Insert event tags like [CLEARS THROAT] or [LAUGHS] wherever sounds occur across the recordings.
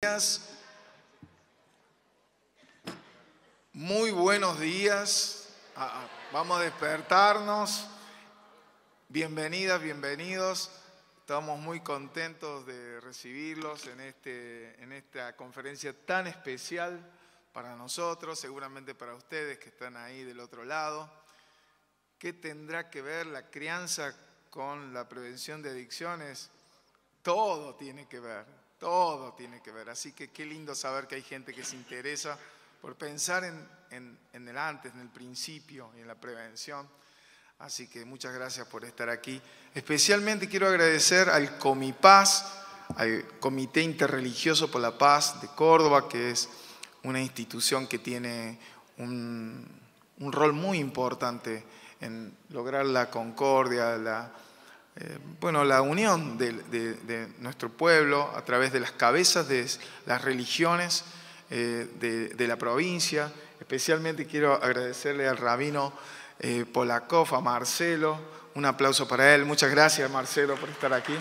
días. Muy buenos días. Ah, ah, vamos a despertarnos. Bienvenidas, bienvenidos. Estamos muy contentos de recibirlos en, este, en esta conferencia tan especial para nosotros, seguramente para ustedes que están ahí del otro lado. ¿Qué tendrá que ver la crianza con la prevención de adicciones? Todo tiene que ver todo tiene que ver. Así que qué lindo saber que hay gente que se interesa por pensar en, el antes, en el principio y en la prevención. Así que muchas gracias por estar aquí. Especialmente quiero agradecer al Comipaz, al Comité Interreligioso por la Paz de Córdoba, que es una institución que tiene un, un rol muy importante en lograr la concordia, la eh, bueno, la unión de, nuestro pueblo a través de las cabezas de las religiones eh, de, la provincia. Especialmente quiero agradecerle al rabino eh, Polakov, a Marcelo. Un aplauso para él. Muchas gracias, Marcelo, por estar aquí.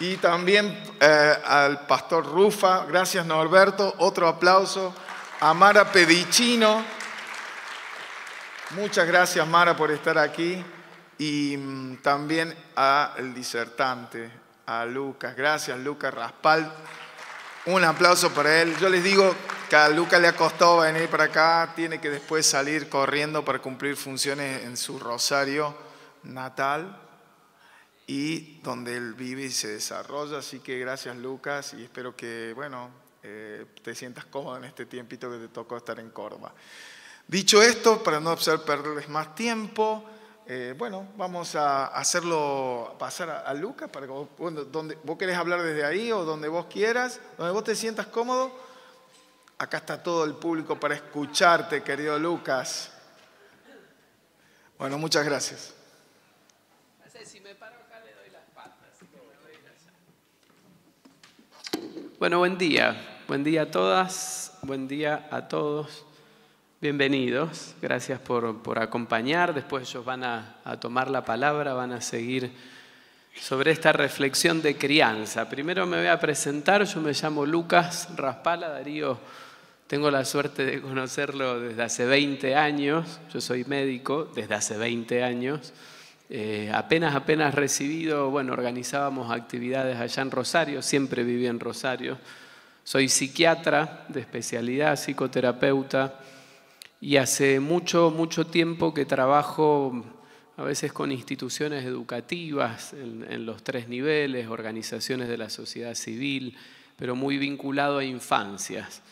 Y también eh, al pastor Rufa. Gracias, Norberto. Otro aplauso. A Mara Pedicino Muchas gracias, Mara, por estar aquí. Y mm, también al disertante, a Lucas. Gracias, Lucas Raspal. Un aplauso para él. Yo les digo que a Lucas le ha costado venir para acá. Tiene que después salir corriendo para cumplir funciones en su Rosario natal y donde él vive y se desarrolla. Así que gracias Lucas y espero que, bueno, eh, te sientas cómodo en este tiempito que te tocó estar en Córdoba. Dicho esto, para no perderles más tiempo, eh, bueno, vamos a hacerlo pasar a, Lucas, para que donde, vos querés hablar desde ahí o donde vos quieras, donde vos te sientas cómodo. Acá está todo el público para escucharte, querido Lucas. Bueno, muchas gracias. Bueno, buen día. Buen día a todas, buen día a todos. Bienvenidos, gracias por, acompañar. Después ellos van a, tomar la palabra, van a seguir sobre esta reflexión de crianza. Primero me voy a presentar, yo me llamo Lucas Raspala, Darío, tengo la suerte de conocerlo desde hace 20 años, yo soy médico desde hace 20 años. Eh, apenas, apenas recibido, bueno, organizábamos actividades allá en Rosario, siempre viví en Rosario. Soy psiquiatra de especialidad, psicoterapeuta y hace mucho, mucho tiempo que trabajo a veces con instituciones educativas en, los tres niveles, organizaciones de la sociedad civil, pero muy vinculado a infancias.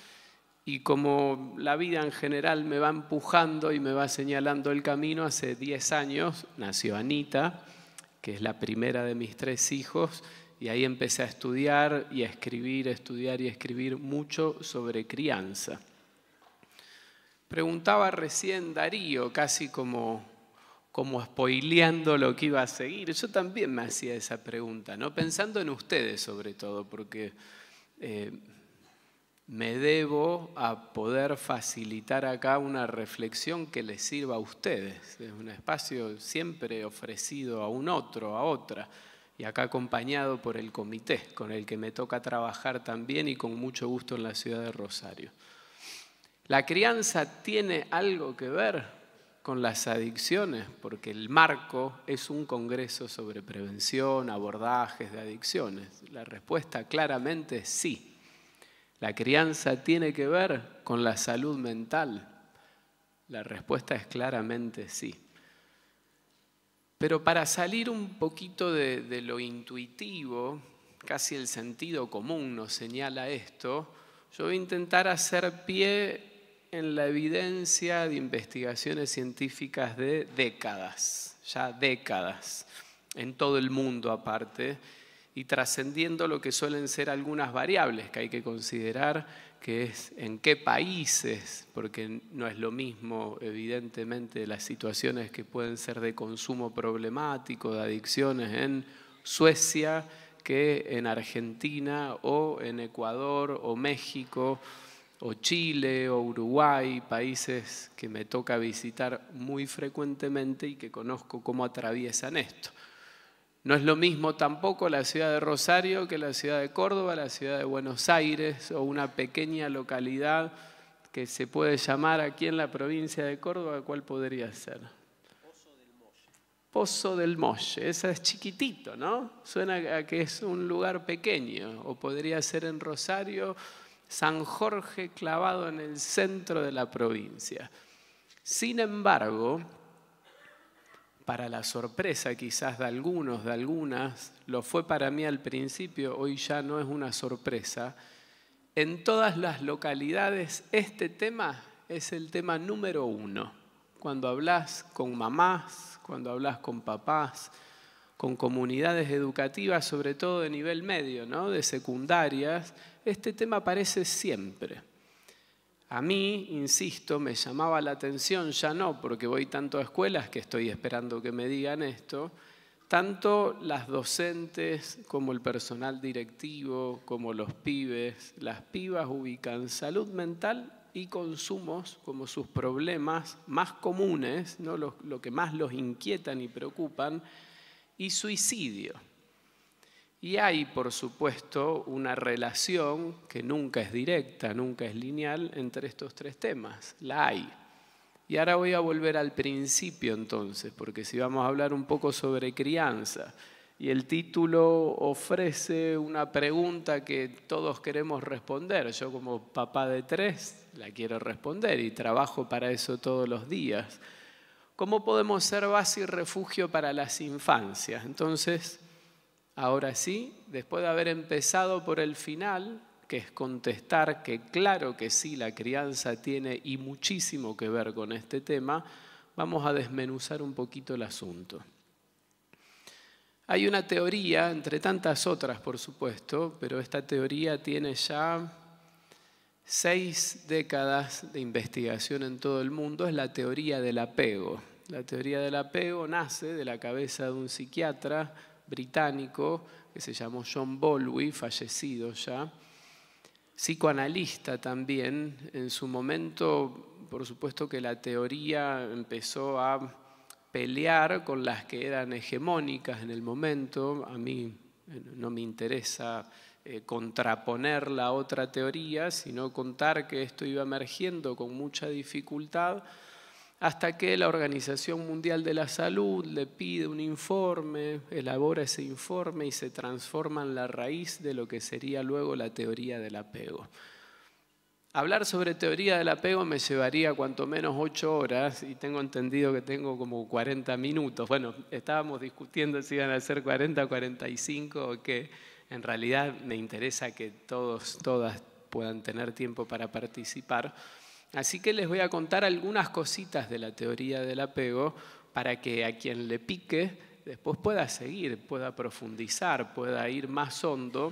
Y como la vida en general me va empujando y me va señalando el camino, hace 10 años nació Anita, que es la primera de mis tres hijos, y ahí empecé a estudiar y a escribir, a estudiar y escribir mucho sobre crianza. Preguntaba recién Darío, casi como, como spoileando lo que iba a seguir. Yo también me hacía esa pregunta, ¿no? pensando en ustedes sobre todo, porque eh, me debo a poder facilitar acá una reflexión que les sirva a ustedes. Es un espacio siempre ofrecido a un otro, a otra, y acá acompañado por el comité, con el que me toca trabajar también y con mucho gusto en la ciudad de Rosario. La crianza tiene algo que ver con las adicciones, porque el marco es un congreso sobre prevención, abordajes de adicciones. La respuesta claramente es sí. La crianza tiene que ver con la salud mental. La respuesta es claramente sí. Pero para salir un poquito de, lo intuitivo, casi el sentido común nos señala esto, yo voy a intentar hacer pie en la evidencia de investigaciones científicas de décadas, ya décadas, en todo el mundo aparte, y trascendiendo lo que suelen ser algunas variables que hay que considerar, que es en qué países, porque no es lo mismo evidentemente las situaciones que pueden ser de consumo problemático, de adicciones en Suecia que en Argentina o en Ecuador o México o Chile o Uruguay, países que me toca visitar muy frecuentemente y que conozco cómo atraviesan esto. No es lo mismo tampoco la ciudad de Rosario que la ciudad de Córdoba, la ciudad de Buenos Aires o una pequeña localidad que se puede llamar aquí en la provincia de Córdoba, ¿cuál podría ser? Pozo del Molle. Pozo del Molle, esa es chiquitito, ¿no? Suena a que es un lugar pequeño, o podría ser en Rosario, San Jorge clavado en el centro de la provincia. Sin embargo, para la sorpresa quizás de algunos, de algunas, lo fue para mí al principio, hoy ya no es una sorpresa, en todas las localidades este tema es el tema número uno. Cuando hablas con mamás, cuando hablas con papás, con comunidades educativas, sobre todo de nivel medio, de secundarias, este tema aparece siempre. A mí, insisto, me llamaba la atención, ya no porque voy tanto a escuelas que estoy esperando que me digan esto, tanto las docentes como el personal directivo, como los pibes, las pibas ubican salud mental y consumos como sus problemas más comunes, ¿no? lo que más los inquietan y preocupan, y suicidio. Y hay, por supuesto, una relación que nunca es directa, nunca es lineal entre estos tres temas. La hay. Y ahora voy a volver al principio entonces, porque si vamos a hablar un poco sobre crianza, y el título ofrece una pregunta que todos queremos responder. Yo como papá de tres la quiero responder y trabajo para eso todos los días. ¿Cómo podemos ser base y refugio para las infancias? Entonces, ahora sí, después de haber empezado por el final, que es contestar que claro que sí, la crianza tiene y muchísimo que ver con este tema, vamos a desmenuzar un poquito el asunto. Hay una teoría, entre tantas otras por supuesto, pero esta teoría tiene ya seis décadas de investigación en todo el mundo es la teoría del apego. La teoría del apego nace de la cabeza de un psiquiatra británico que se llamó John Bolwy, fallecido ya, psicoanalista también. En su momento, por supuesto que la teoría empezó a pelear con las que eran hegemónicas en el momento. A mí no me interesa eh, contraponer la otra teoría, sino contar que esto iba emergiendo con mucha dificultad, hasta que la Organización Mundial de la Salud le pide un informe, elabora ese informe y se transforma en la raíz de lo que sería luego la teoría del apego. Hablar sobre teoría del apego me llevaría cuanto menos ocho horas y tengo entendido que tengo como 40 minutos. Bueno, estábamos discutiendo si iban a ser 40, 45 o qué. En realidad me interesa que todos, todas puedan tener tiempo para participar. Así que les voy a contar algunas cositas de la teoría del apego para que a quien le pique después pueda seguir, pueda profundizar, pueda ir más hondo,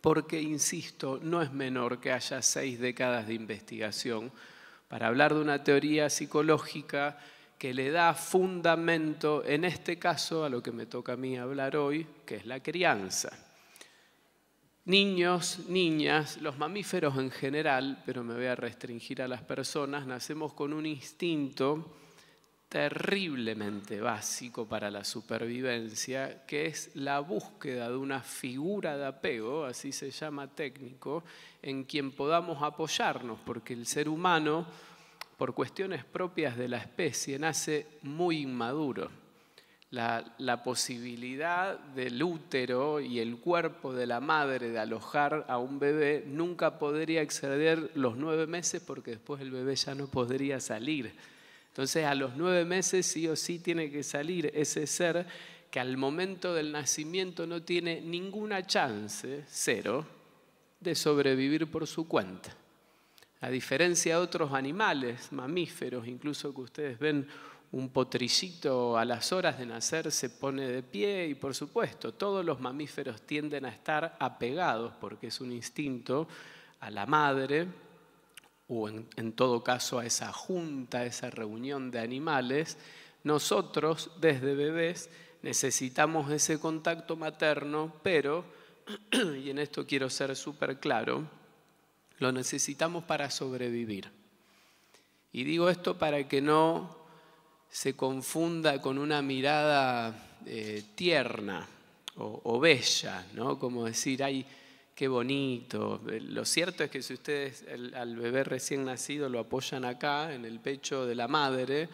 porque, insisto, no es menor que haya seis décadas de investigación para hablar de una teoría psicológica que le da fundamento, en este caso, a lo que me toca a mí hablar hoy, que es la crianza. Niños, niñas, los mamíferos en general, pero me voy a restringir a las personas, nacemos con un instinto terriblemente básico para la supervivencia, que es la búsqueda de una figura de apego, así se llama técnico, en quien podamos apoyarnos, porque el ser humano, por cuestiones propias de la especie, nace muy inmaduro la, posibilidad del útero y el cuerpo de la madre de alojar a un bebé nunca podría exceder los nueve meses porque después el bebé ya no podría salir. Entonces a los nueve meses sí o sí tiene que salir ese ser que al momento del nacimiento no tiene ninguna chance, cero, de sobrevivir por su cuenta. A diferencia de otros animales, mamíferos, incluso que ustedes ven un potrillito a las horas de nacer se pone de pie y por supuesto todos los mamíferos tienden a estar apegados porque es un instinto a la madre o en, en, todo caso a esa junta, a esa reunión de animales. Nosotros desde bebés necesitamos ese contacto materno, pero, [CLEARS THROAT] y en esto quiero ser súper claro, lo necesitamos para sobrevivir. Y digo esto para que no se confunda con una mirada eh, tierna o, bella, ¿no? Como decir, ay, qué bonito. Eh, lo cierto es que si ustedes al bebé recién nacido lo apoyan acá, en el pecho de la madre,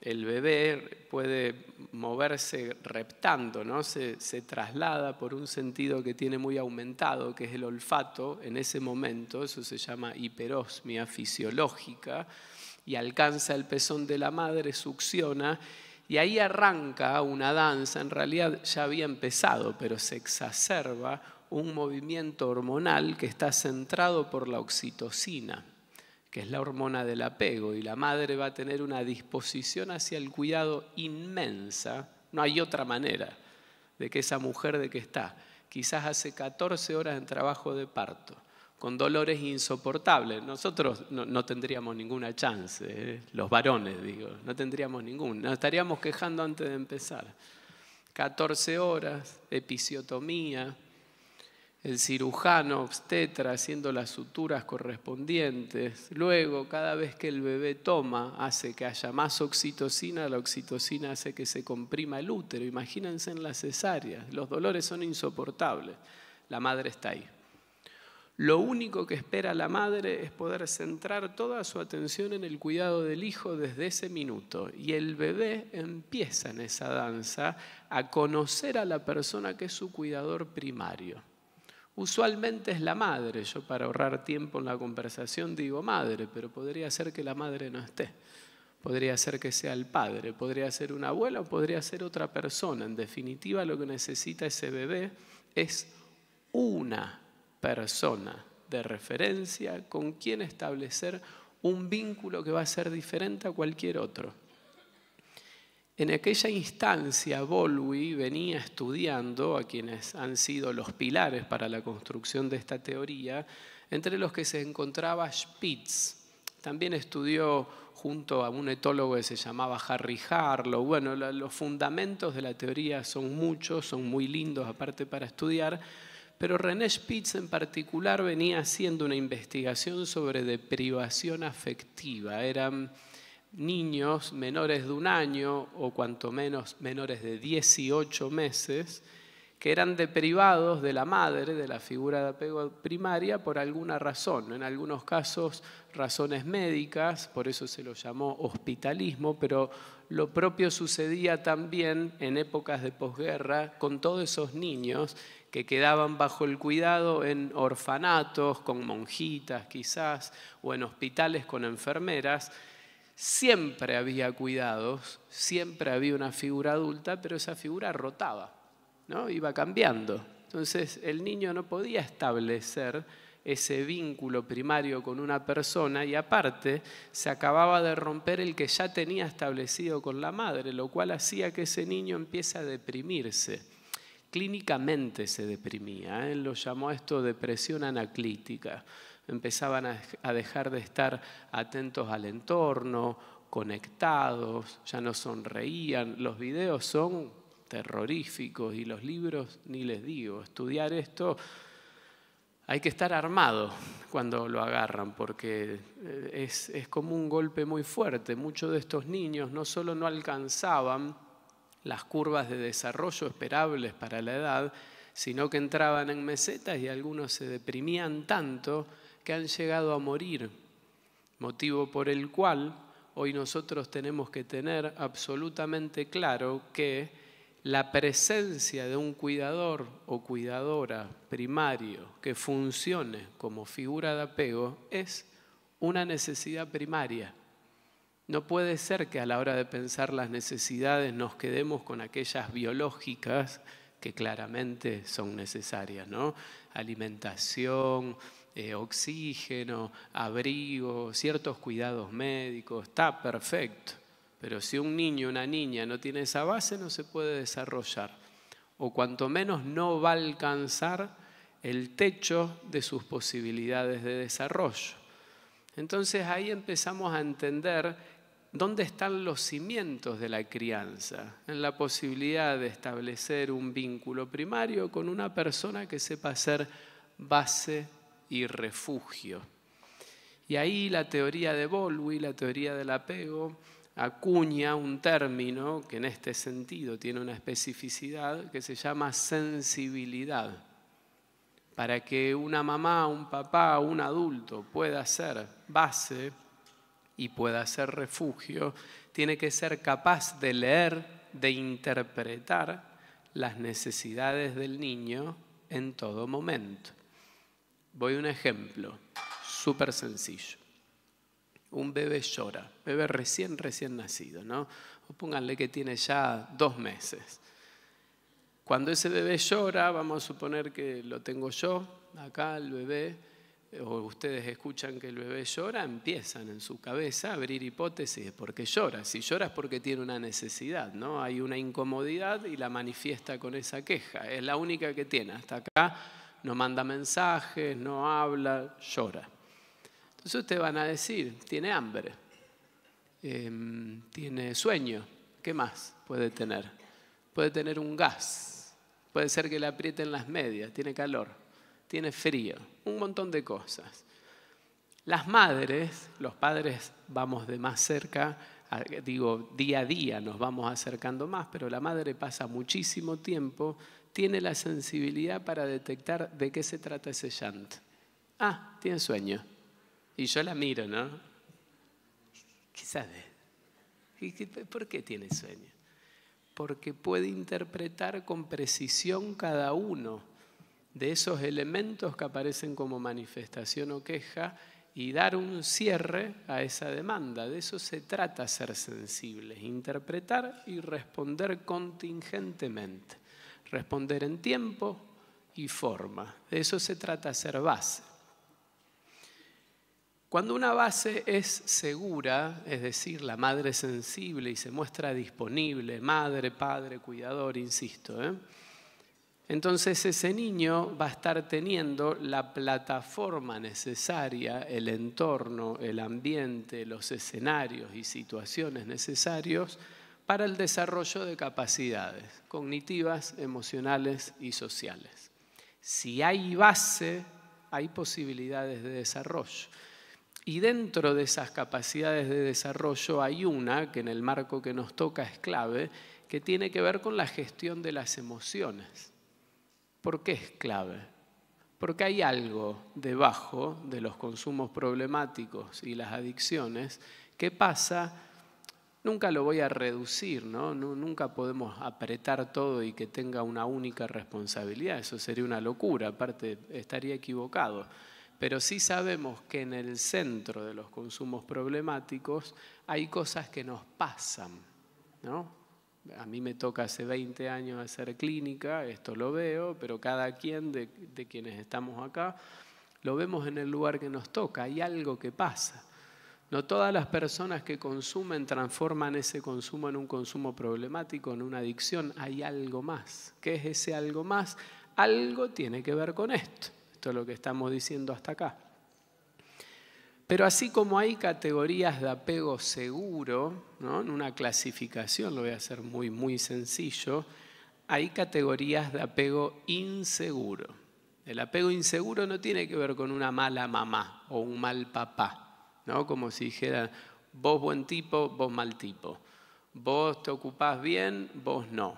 el bebé puede moverse reptando, ¿no? se, traslada por un sentido que tiene muy aumentado, que es el olfato en ese momento, eso se llama hiperosmia fisiológica, y alcanza el pezón de la madre, succiona y ahí arranca una danza, en realidad ya había empezado, pero se exacerba un movimiento hormonal que está centrado por la oxitocina, que es la hormona del apego, y la madre va a tener una disposición hacia el cuidado inmensa, no hay otra manera de que esa mujer de que está, quizás hace 14 horas en trabajo de parto, con dolores insoportables. Nosotros no, tendríamos ninguna chance, ¿eh? los varones, digo, no tendríamos ninguna. Nos estaríamos quejando antes de empezar. 14 horas, episiotomía, el cirujano obstetra haciendo las suturas correspondientes. Luego, cada vez que el bebé toma, hace que haya más oxitocina, la oxitocina hace que se comprima el útero. Imagínense en las cesáreas, los dolores son insoportables. La madre está ahí. Lo único que espera la madre es poder centrar toda su atención en el cuidado del hijo desde ese minuto. Y el bebé empieza en esa danza a conocer a la persona que es su cuidador primario. Usualmente es la madre, yo para ahorrar tiempo en la conversación digo madre, pero podría ser que la madre no esté, podría ser que sea el padre, podría ser una abuela o podría ser otra persona. En definitiva, lo que necesita ese bebé es una persona de referencia con quien establecer un vínculo que va a ser diferente a cualquier otro. En aquella instancia, Bolwi venía estudiando a quienes han sido los pilares para la construcción de esta teoría, entre los que se encontraba Spitz. También estudió junto a un etólogo que se llamaba Harry Harlow. Bueno, los fundamentos de la teoría son muchos, son muy lindos aparte para estudiar, pero René Spitz en particular venía haciendo una investigación sobre deprivación afectiva. Eran niños menores de un año o cuanto menos menores de 18 meses que eran deprivados de la madre, de la figura de apego primaria, por alguna razón. En algunos casos, razones médicas, por eso se lo llamó hospitalismo, pero lo propio sucedía también en épocas de posguerra con todos esos niños que quedaban bajo el cuidado en orfanatos, con monjitas quizás, o en hospitales con enfermeras, siempre había cuidados, siempre había una figura adulta, pero esa figura rotaba, ¿no? iba cambiando. Entonces el niño no podía establecer ese vínculo primario con una persona y aparte se acababa de romper el que ya tenía establecido con la madre, lo cual hacía que ese niño empiece a deprimirse clínicamente se deprimía. Él ¿eh? lo llamó esto depresión anaclítica. Empezaban a dejar de estar atentos al entorno, conectados, ya no sonreían. Los videos son terroríficos y los libros ni les digo. Estudiar esto hay que estar armado cuando lo agarran porque eh, es, es como un golpe muy fuerte. Muchos de estos niños no solo no alcanzaban, las curvas de desarrollo esperables para la edad, sino que entraban en mesetas y algunos se deprimían tanto que han llegado a morir, motivo por el cual hoy nosotros tenemos que tener absolutamente claro que la presencia de un cuidador o cuidadora primario que funcione como figura de apego es una necesidad primaria. No puede ser que a la hora de pensar las necesidades nos quedemos con aquellas biológicas que claramente son necesarias, ¿no? Alimentación, eh, oxígeno, abrigo, ciertos cuidados médicos, está perfecto. Pero si un niño o una niña no tiene esa base, no se puede desarrollar. O cuanto menos no va a alcanzar el techo de sus posibilidades de desarrollo. Entonces ahí empezamos a entender ¿Dónde están los cimientos de la crianza? En la posibilidad de establecer un vínculo primario con una persona que sepa ser base y refugio. Y ahí la teoría de Bolwi, la teoría del apego, acuña un término que en este sentido tiene una especificidad que se llama sensibilidad. Para que una mamá, un papá, un adulto pueda ser base y pueda ser refugio, tiene que ser capaz de leer, de interpretar las necesidades del niño en todo momento. Voy a un ejemplo súper sencillo. Un bebé llora, bebé recién, recién nacido, ¿no? O pónganle que tiene ya dos meses. Cuando ese bebé llora, vamos a suponer que lo tengo yo, acá el bebé, eh, o ustedes escuchan que el bebé llora, empiezan en su cabeza a abrir hipótesis por qué llora. Si llora es porque tiene una necesidad, ¿no? Hay una incomodidad y la manifiesta con esa queja. Es la única que tiene. Hasta acá no manda mensajes, no habla, llora. Entonces ustedes van a decir, tiene hambre, em, tiene sueño, ¿qué más puede tener? Puede tener un gas, puede ser que le aprieten las medias, tiene calor tiene frío, un montón de cosas. Las madres, los padres vamos de más cerca, digo, día a día nos vamos acercando más, pero la madre pasa muchísimo tiempo, tiene la sensibilidad para detectar de qué se trata ese llanto. Ah, tiene sueño. Y yo la miro, ¿no? ¿Qué sabe? ¿Por qué tiene sueño? Porque puede interpretar con precisión cada uno de esos elementos que aparecen como manifestación o queja y dar un cierre a esa demanda. De eso se trata ser sensible, interpretar y responder contingentemente, responder en tiempo y forma. De eso se trata ser base. Cuando una base es segura, es decir, la madre sensible y se muestra disponible, madre, padre, cuidador, insisto, ¿eh? Entonces ese niño va a estar teniendo la plataforma necesaria, el entorno, el ambiente, los escenarios y situaciones necesarios para el desarrollo de capacidades cognitivas, emocionales y sociales. Si hay base, hay posibilidades de desarrollo. Y dentro de esas capacidades de desarrollo hay una que en el marco que nos toca es clave, que tiene que ver con la gestión de las emociones. ¿Por qué es clave? Porque hay algo debajo de los consumos problemáticos y las adicciones que pasa, nunca lo voy a reducir, ¿no? Nunca podemos apretar todo y que tenga una única responsabilidad, eso sería una locura, aparte estaría equivocado. Pero sí sabemos que en el centro de los consumos problemáticos hay cosas que nos pasan, ¿no? a mí me toca hace 20 años hacer clínica, esto lo veo, pero cada quien de, quienes estamos acá lo vemos en el lugar que nos toca, hay algo que pasa. No todas las personas que consumen transforman ese consumo en un consumo problemático, en una adicción, hay algo más. ¿Qué es ese algo más? Algo tiene que ver con esto. Esto es lo que estamos diciendo hasta acá. Pero así como hay categorías de apego seguro, ¿no? en una clasificación, lo voy a hacer muy, muy sencillo, hay categorías de apego inseguro. El apego inseguro no tiene que ver con una mala mamá o un mal papá, ¿no? como si dijera, vos buen tipo, vos mal tipo, vos te ocupás bien, vos no.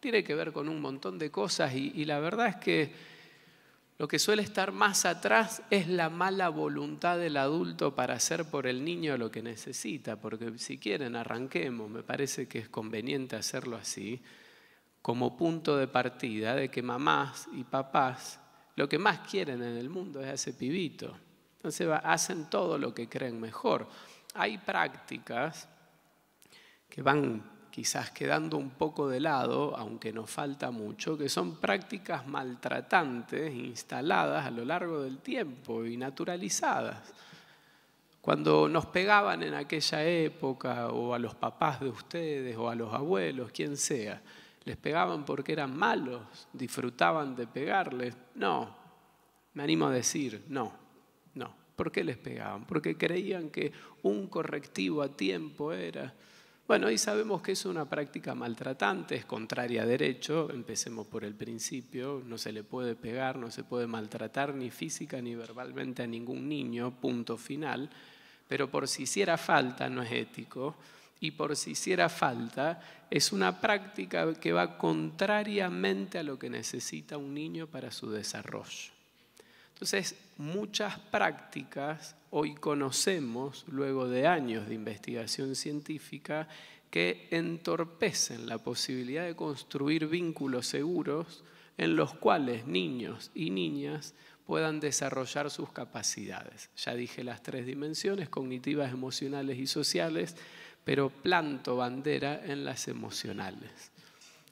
Tiene que ver con un montón de cosas y la verdad es que lo que suele estar más atrás es la mala voluntad del adulto para hacer por el niño lo que necesita, porque si quieren arranquemos, me parece que es conveniente hacerlo así, como punto de partida de que mamás y papás lo que más quieren en el mundo es ese pibito. Entonces hacen todo lo que creen mejor. Hay prácticas que van quizás quedando un poco de lado, aunque nos falta mucho, que son prácticas maltratantes instaladas a lo largo del tiempo y naturalizadas. Cuando nos pegaban en aquella época, o a los papás de ustedes, o a los abuelos, quien sea, les pegaban porque eran malos, disfrutaban de pegarles. No, me animo a decir, no, no. ¿Por qué les pegaban? Porque creían que un correctivo a tiempo era bueno, y sabemos que es una práctica maltratante, es contraria a derecho, empecemos por el principio, no se le puede pegar, no se puede maltratar ni física ni verbalmente a ningún niño, punto final, pero por si hiciera falta no es ético y por si hiciera falta es una práctica que va contrariamente a lo que necesita un niño para su desarrollo. Entonces, muchas prácticas hoy conocemos, luego de años de investigación científica, que entorpecen la posibilidad de construir vínculos seguros en los cuales niños y niñas puedan desarrollar sus capacidades. Ya dije las tres dimensiones, cognitivas, emocionales y sociales, pero planto bandera en las emocionales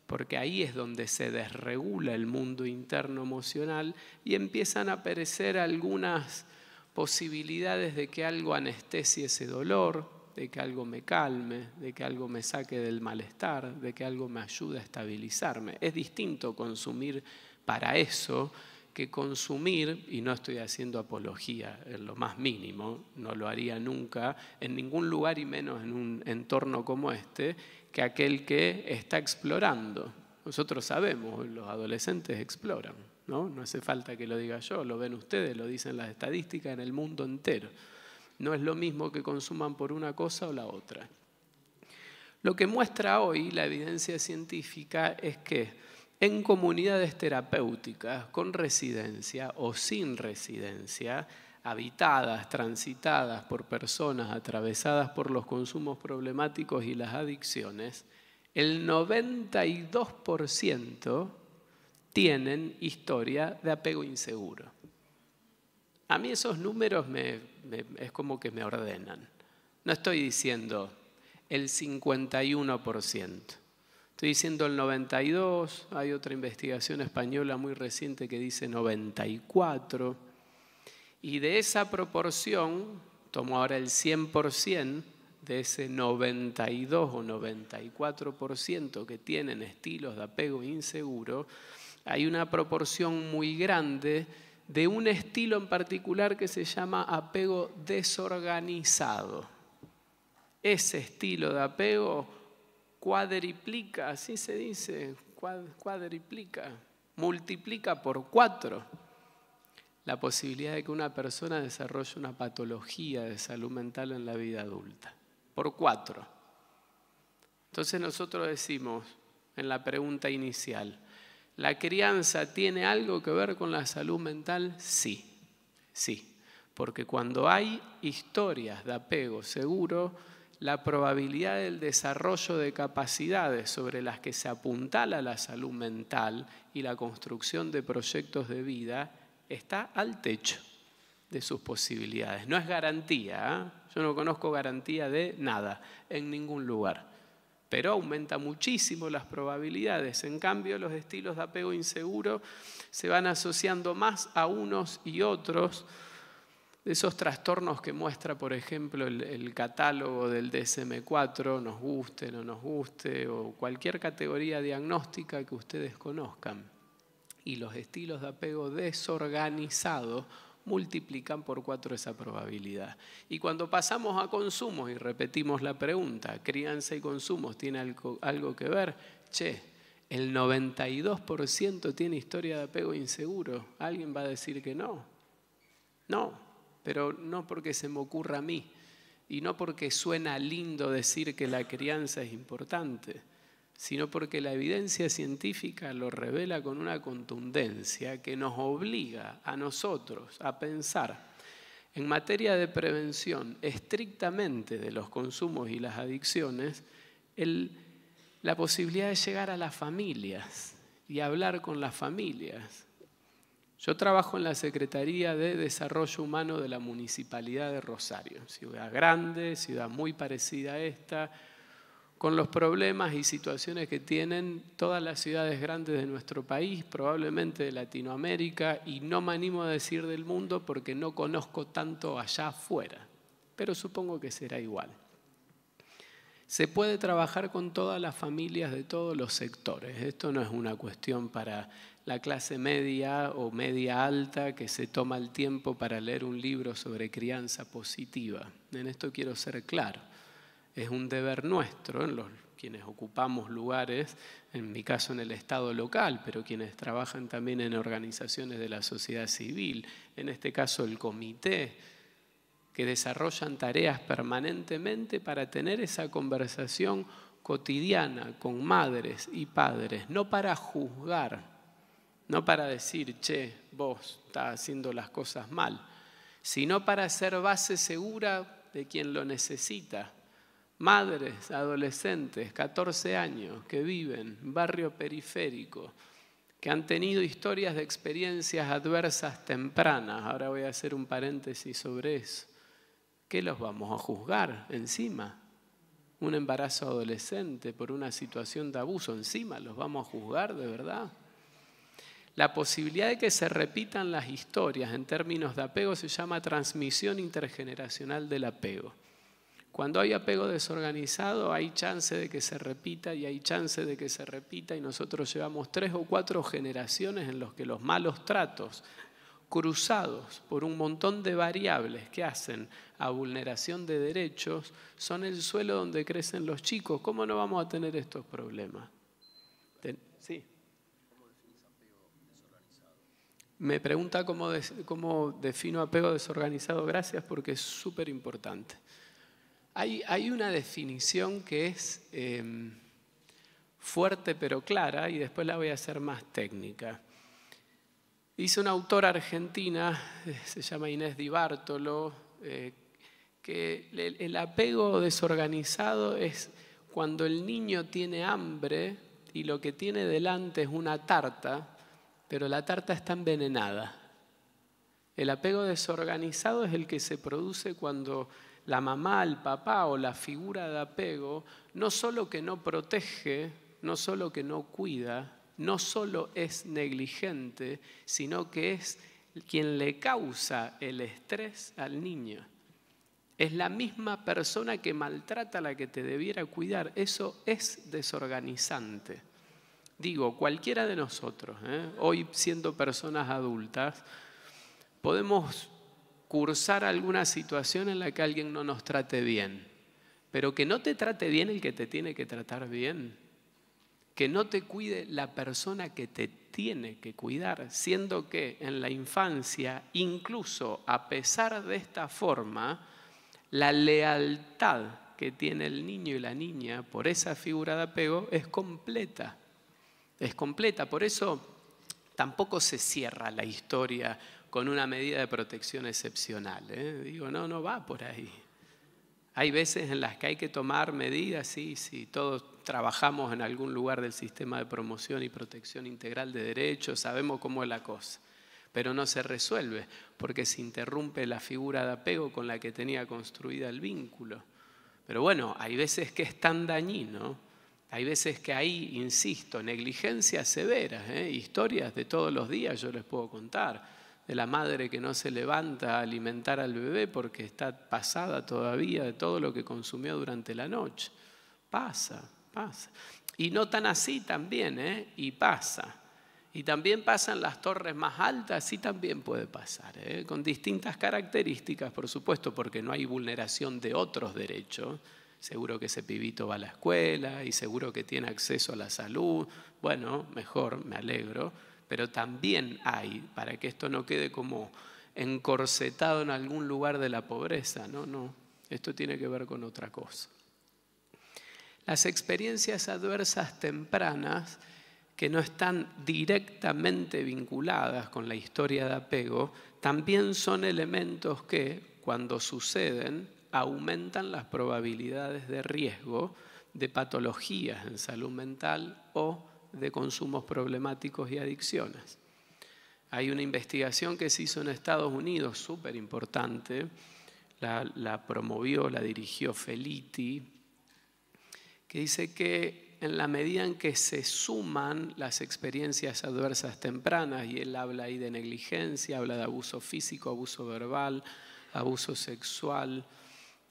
porque ahí es donde se desregula el mundo interno emocional y empiezan a aparecer algunas posibilidades de que algo anestesie ese dolor, de que algo me calme, de que algo me saque del malestar, de que algo me ayude a estabilizarme. Es distinto consumir para eso que consumir, y no estoy haciendo apología en lo más mínimo, no lo haría nunca, en ningún lugar y menos en un entorno como este, que aquel que está explorando. Nosotros sabemos, los adolescentes exploran, ¿no? No hace falta que lo diga yo, lo ven ustedes, lo dicen las estadísticas en el mundo entero. No es lo mismo que consuman por una cosa o la otra. Lo que muestra hoy la evidencia científica es que en comunidades terapéuticas con residencia o sin residencia, habitadas, transitadas por personas atravesadas por los consumos problemáticos y las adicciones, el 92% tienen historia de apego inseguro. A mí esos números es como que me ordenan. No estoy diciendo el 51%. Estoy diciendo el 92, hay otra investigación española muy reciente que dice 94. Y de esa proporción, tomo ahora el 100% de ese 92 o 94% que tienen estilos de apego inseguro, hay una proporción muy grande de un estilo en particular que se llama apego desorganizado. Ese estilo de apego cuadriplica, así se dice, cuadriplica, multiplica por cuatro la posibilidad de que una persona desarrolle una patología de salud mental en la vida adulta. Por cuatro. Entonces nosotros decimos en la pregunta inicial, ¿la crianza tiene algo que ver con la salud mental? Sí, sí. Porque cuando hay historias de apego seguro, la probabilidad del desarrollo de capacidades sobre las que se apuntala la salud mental y la construcción de proyectos de vida está al techo de sus posibilidades. No es garantía, ¿eh? yo no conozco garantía de nada en ningún lugar, pero aumenta muchísimo las probabilidades. En cambio, los estilos de apego inseguro se van asociando más a unos y otros esos trastornos que muestra, por ejemplo, el, catálogo del DSM4, nos guste, no nos guste, o cualquier categoría diagnóstica que ustedes conozcan. Y los estilos de apego desorganizados multiplican por cuatro esa probabilidad. Y cuando pasamos a consumo y repetimos la pregunta, crianza y consumos tiene algo, algo que ver, che, el 92% tiene historia de apego inseguro. ¿Alguien va a decir que no? No pero no porque se me ocurra a mí y no porque suena lindo decir que la crianza es importante, sino porque la evidencia científica lo revela con una contundencia que nos obliga a nosotros a pensar en materia de prevención estrictamente de los consumos y las adicciones, la posibilidad de llegar a las familias y hablar con las familias yo trabajo en la Secretaría de Desarrollo Humano de la Municipalidad de Rosario, ciudad grande, ciudad muy parecida a esta, con los problemas y situaciones que tienen todas las ciudades grandes de nuestro país, probablemente de Latinoamérica, y no me animo a decir del mundo porque no conozco tanto allá afuera, pero supongo que será igual. Se puede trabajar con todas las familias de todos los sectores, esto no es una cuestión para la clase media o media alta que se toma el tiempo para leer un libro sobre crianza positiva. En esto quiero ser claro. Es un deber nuestro, en los, quienes ocupamos lugares, en mi caso en el Estado local, pero quienes trabajan también en organizaciones de la sociedad civil, en este caso el comité, que desarrollan tareas permanentemente para tener esa conversación cotidiana con madres y padres, no para juzgar, no para decir, che, vos estás haciendo las cosas mal, sino para ser base segura de quien lo necesita. Madres, adolescentes, 14 años, que viven, en barrio periférico, que han tenido historias de experiencias adversas tempranas. Ahora voy a hacer un paréntesis sobre eso. ¿Qué los vamos a juzgar encima? Un embarazo adolescente por una situación de abuso, encima los vamos a juzgar de verdad. La posibilidad de que se repitan las historias en términos de apego se llama transmisión intergeneracional del apego. Cuando hay apego desorganizado hay chance de que se repita y hay chance de que se repita y nosotros llevamos tres o cuatro generaciones en los que los malos tratos cruzados por un montón de variables que hacen a vulneración de derechos son el suelo donde crecen los chicos. ¿Cómo no vamos a tener estos problemas? Me pregunta cómo, defino apego desorganizado. Gracias, porque es súper importante. Hay, una definición que es em, fuerte pero clara y después la voy a hacer más técnica. Dice una autora argentina, [LAUGHS] se llama Inés Di Bartolo, eh, que el apego desorganizado es cuando el niño tiene hambre y lo que tiene delante es una tarta pero la tarta está envenenada. El apego desorganizado es el que se produce cuando la mamá, el papá o la figura de apego no solo que no protege, no solo que no cuida, no solo es negligente, sino que es quien le causa el estrés al niño. Es la misma persona que maltrata a la que te debiera cuidar. Eso es desorganizante digo, cualquiera de nosotros, ¿eh? hoy siendo personas adultas, podemos cursar alguna situación en la que alguien no nos trate bien, pero que no te trate bien el que te tiene que tratar bien, que no te cuide la persona que te tiene que cuidar, siendo que en la infancia, incluso a pesar de esta forma, la lealtad que tiene el niño y la niña por esa figura de apego es completa es completa. Por eso tampoco se cierra la historia con una medida de protección excepcional. ¿eh? Digo, no, no va por ahí. Hay veces en las que hay que tomar medidas, sí, si todos trabajamos en algún lugar del sistema de promoción y protección integral de derechos, sabemos cómo es la cosa, pero no se resuelve porque se interrumpe la figura de apego con la que tenía construida el vínculo. Pero bueno, hay veces que es tan dañino hay veces que ahí, insisto, negligencias severas, ¿eh? historias de todos los días yo les puedo contar, de la madre que no se levanta a alimentar al bebé porque está pasada todavía de todo lo que consumió durante la noche. Pasa, pasa. Y no tan así también, ¿eh? y pasa. Y también pasan las torres más altas, y también puede pasar, ¿eh? con distintas características, por supuesto, porque no hay vulneración de otros derechos seguro que ese pibito va a la escuela y seguro que tiene acceso a la salud. Bueno, mejor, me alegro, pero también hay, para que esto no quede como encorsetado en algún lugar de la pobreza, no, no, esto tiene que ver con otra cosa. Las experiencias adversas tempranas que no están directamente vinculadas con la historia de apego, también son elementos que, cuando suceden, aumentan las probabilidades de riesgo de patologías en salud mental o de consumos problemáticos y adicciones. Hay una investigación que se hizo en Estados Unidos, súper importante, la, la, promovió, la dirigió Felitti, que dice que en la medida en que se suman las experiencias adversas tempranas, y él habla ahí de negligencia, habla de abuso físico, abuso verbal, abuso sexual,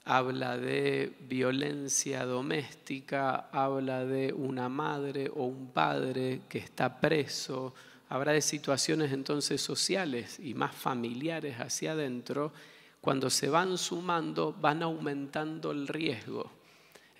habla de violencia doméstica, habla de una madre o un padre que está preso, habrá de situaciones entonces sociales y más familiares hacia adentro, cuando se van sumando van aumentando el riesgo.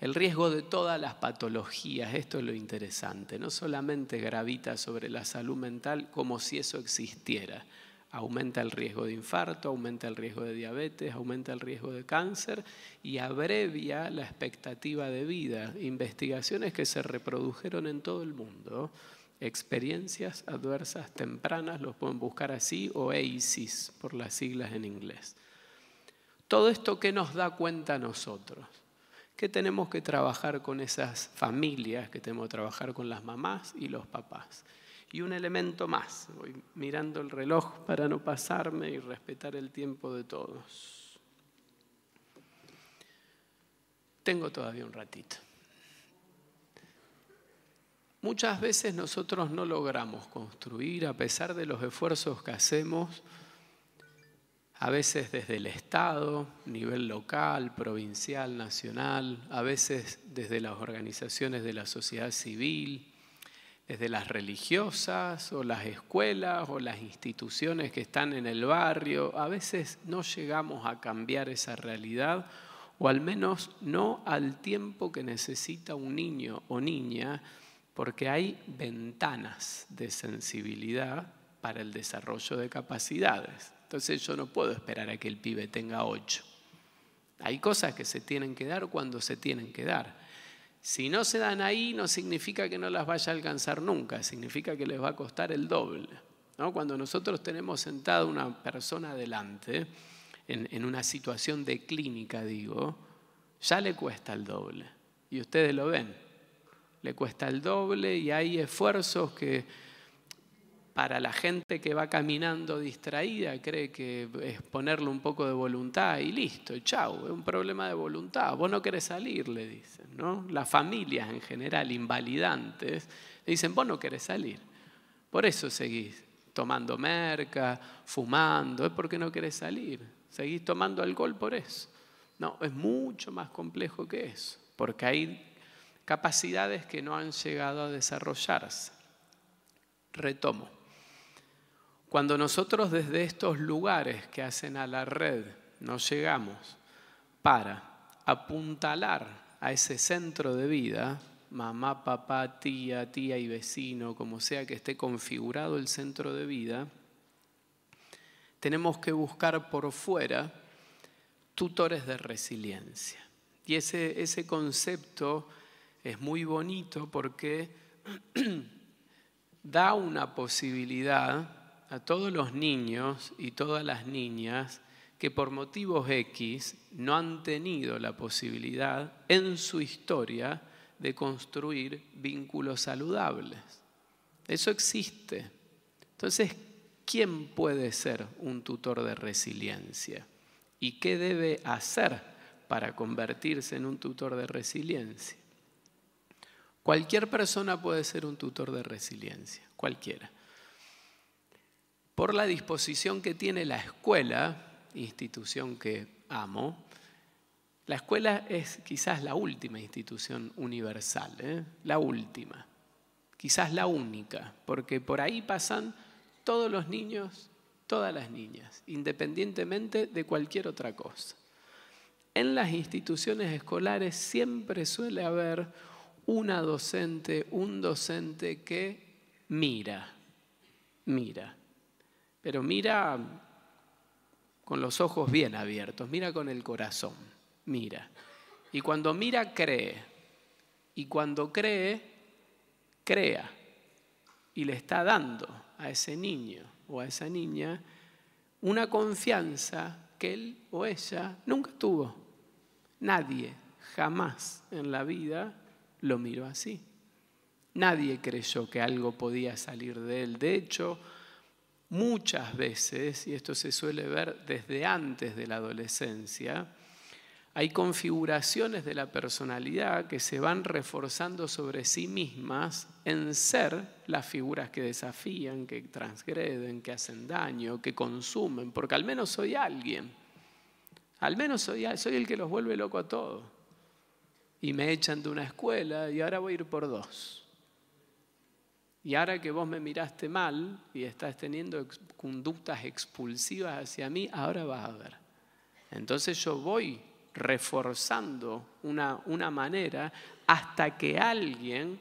El riesgo de todas las patologías, esto es lo interesante, no solamente gravita sobre la salud mental como si eso existiera, aumenta el riesgo de infarto, aumenta el riesgo de diabetes, aumenta el riesgo de cáncer y abrevia la expectativa de vida. Investigaciones que se reprodujeron en todo el mundo. Experiencias adversas tempranas, los pueden buscar así, o ACEs por las siglas en inglés. Todo esto que nos da cuenta nosotros, que tenemos que trabajar con esas familias, que tenemos que trabajar con las mamás y los papás y un elemento más. Voy mirando el reloj para no pasarme y respetar el tiempo de todos. Tengo todavía un ratito. Muchas veces nosotros no logramos construir, a pesar de los esfuerzos que hacemos, a veces desde el Estado, nivel local, provincial, nacional, a veces desde las organizaciones de la sociedad civil, desde las religiosas o las escuelas o las instituciones que están en el barrio, a veces no llegamos a cambiar esa realidad o al menos no al tiempo que necesita un niño o niña, porque hay ventanas de sensibilidad para el desarrollo de capacidades. Entonces yo no puedo esperar a que el pibe tenga ocho. Hay cosas que se tienen que dar cuando se tienen que dar si no se dan ahí, no significa que no las vaya a alcanzar nunca, significa que les va a costar el doble. ¿no? Cuando nosotros tenemos sentada una persona adelante, en, en una situación de clínica, digo, ya le cuesta el doble. Y ustedes lo ven, le cuesta el doble y hay esfuerzos que para la gente que va caminando distraída, cree que es ponerle un poco de voluntad y listo, chau, es un problema de voluntad, vos no querés salir, le dicen, ¿no? Las familias en general, invalidantes, le dicen, vos no querés salir, por eso seguís tomando merca, fumando, es porque no querés salir, seguís tomando alcohol por eso. No, es mucho más complejo que eso, porque hay capacidades que no han llegado a desarrollarse. Retomo. Cuando nosotros desde estos lugares que hacen a la red nos llegamos para apuntalar a ese centro de vida, mamá, papá, tía, tía y vecino, como sea que esté configurado el centro de vida, tenemos que buscar por fuera tutores de resiliencia. Y ese, ese concepto es muy bonito porque [CLEARS THROAT] da una posibilidad a todos los niños y todas las niñas que por motivos X no han tenido la posibilidad en su historia de construir vínculos saludables. Eso existe. Entonces, ¿quién puede ser un tutor de resiliencia? ¿Y qué debe hacer para convertirse en un tutor de resiliencia? Cualquier persona puede ser un tutor de resiliencia, cualquiera por la disposición que tiene la escuela, institución que amo, la escuela es quizás la última institución universal, ¿eh? la última, quizás la única, porque por ahí pasan todos los niños, todas las niñas, independientemente de cualquier otra cosa. En las instituciones escolares siempre suele haber una docente, un docente que mira, mira pero mira con los ojos bien abiertos, mira con el corazón, mira. Y cuando mira, cree. Y cuando cree, crea. Y le está dando a ese niño o a esa niña una confianza que él o ella nunca tuvo. Nadie jamás en la vida lo miró así. Nadie creyó que algo podía salir de él. De hecho, muchas veces, y esto se suele ver desde antes de la adolescencia, hay configuraciones de la personalidad que se van reforzando sobre sí mismas en ser las figuras que desafían, que transgreden, que hacen daño, que consumen, porque al menos soy alguien. Al menos soy, el que los vuelve loco a todos. Y me echan de una escuela y ahora voy a ir por dos. Y ahora que vos me miraste mal y estás teniendo conductas expulsivas hacia mí, ahora vas a ver. Entonces yo voy reforzando una, manera hasta que alguien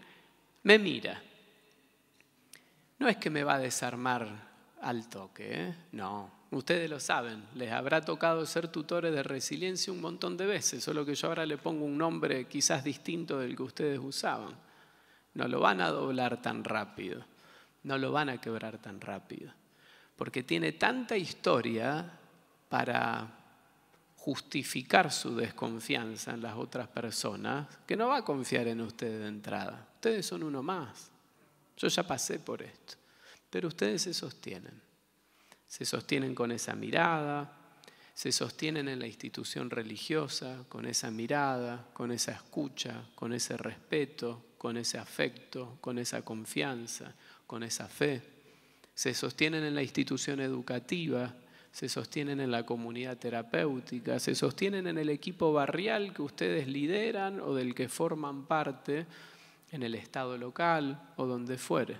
me mira. No es que me va a desarmar al toque, ¿eh? no. Ustedes lo saben, les habrá tocado ser tutores de resiliencia un montón de veces, solo que yo ahora le pongo un nombre quizás distinto del que ustedes usaban. No lo van a doblar tan rápido, no lo van a quebrar tan rápido, porque tiene tanta historia para justificar su desconfianza en las otras personas que no va a confiar en ustedes de entrada. Ustedes son uno más. Yo ya pasé por esto. Pero ustedes se sostienen. Se sostienen con esa mirada, se sostienen en la institución religiosa, con esa mirada, con esa escucha, con ese respeto, con ese afecto, con esa confianza, con esa fe. Se sostienen en la institución educativa, se sostienen en la comunidad terapéutica, se sostienen en el equipo barrial que ustedes lideran o del que forman parte, en el estado local o donde fuere.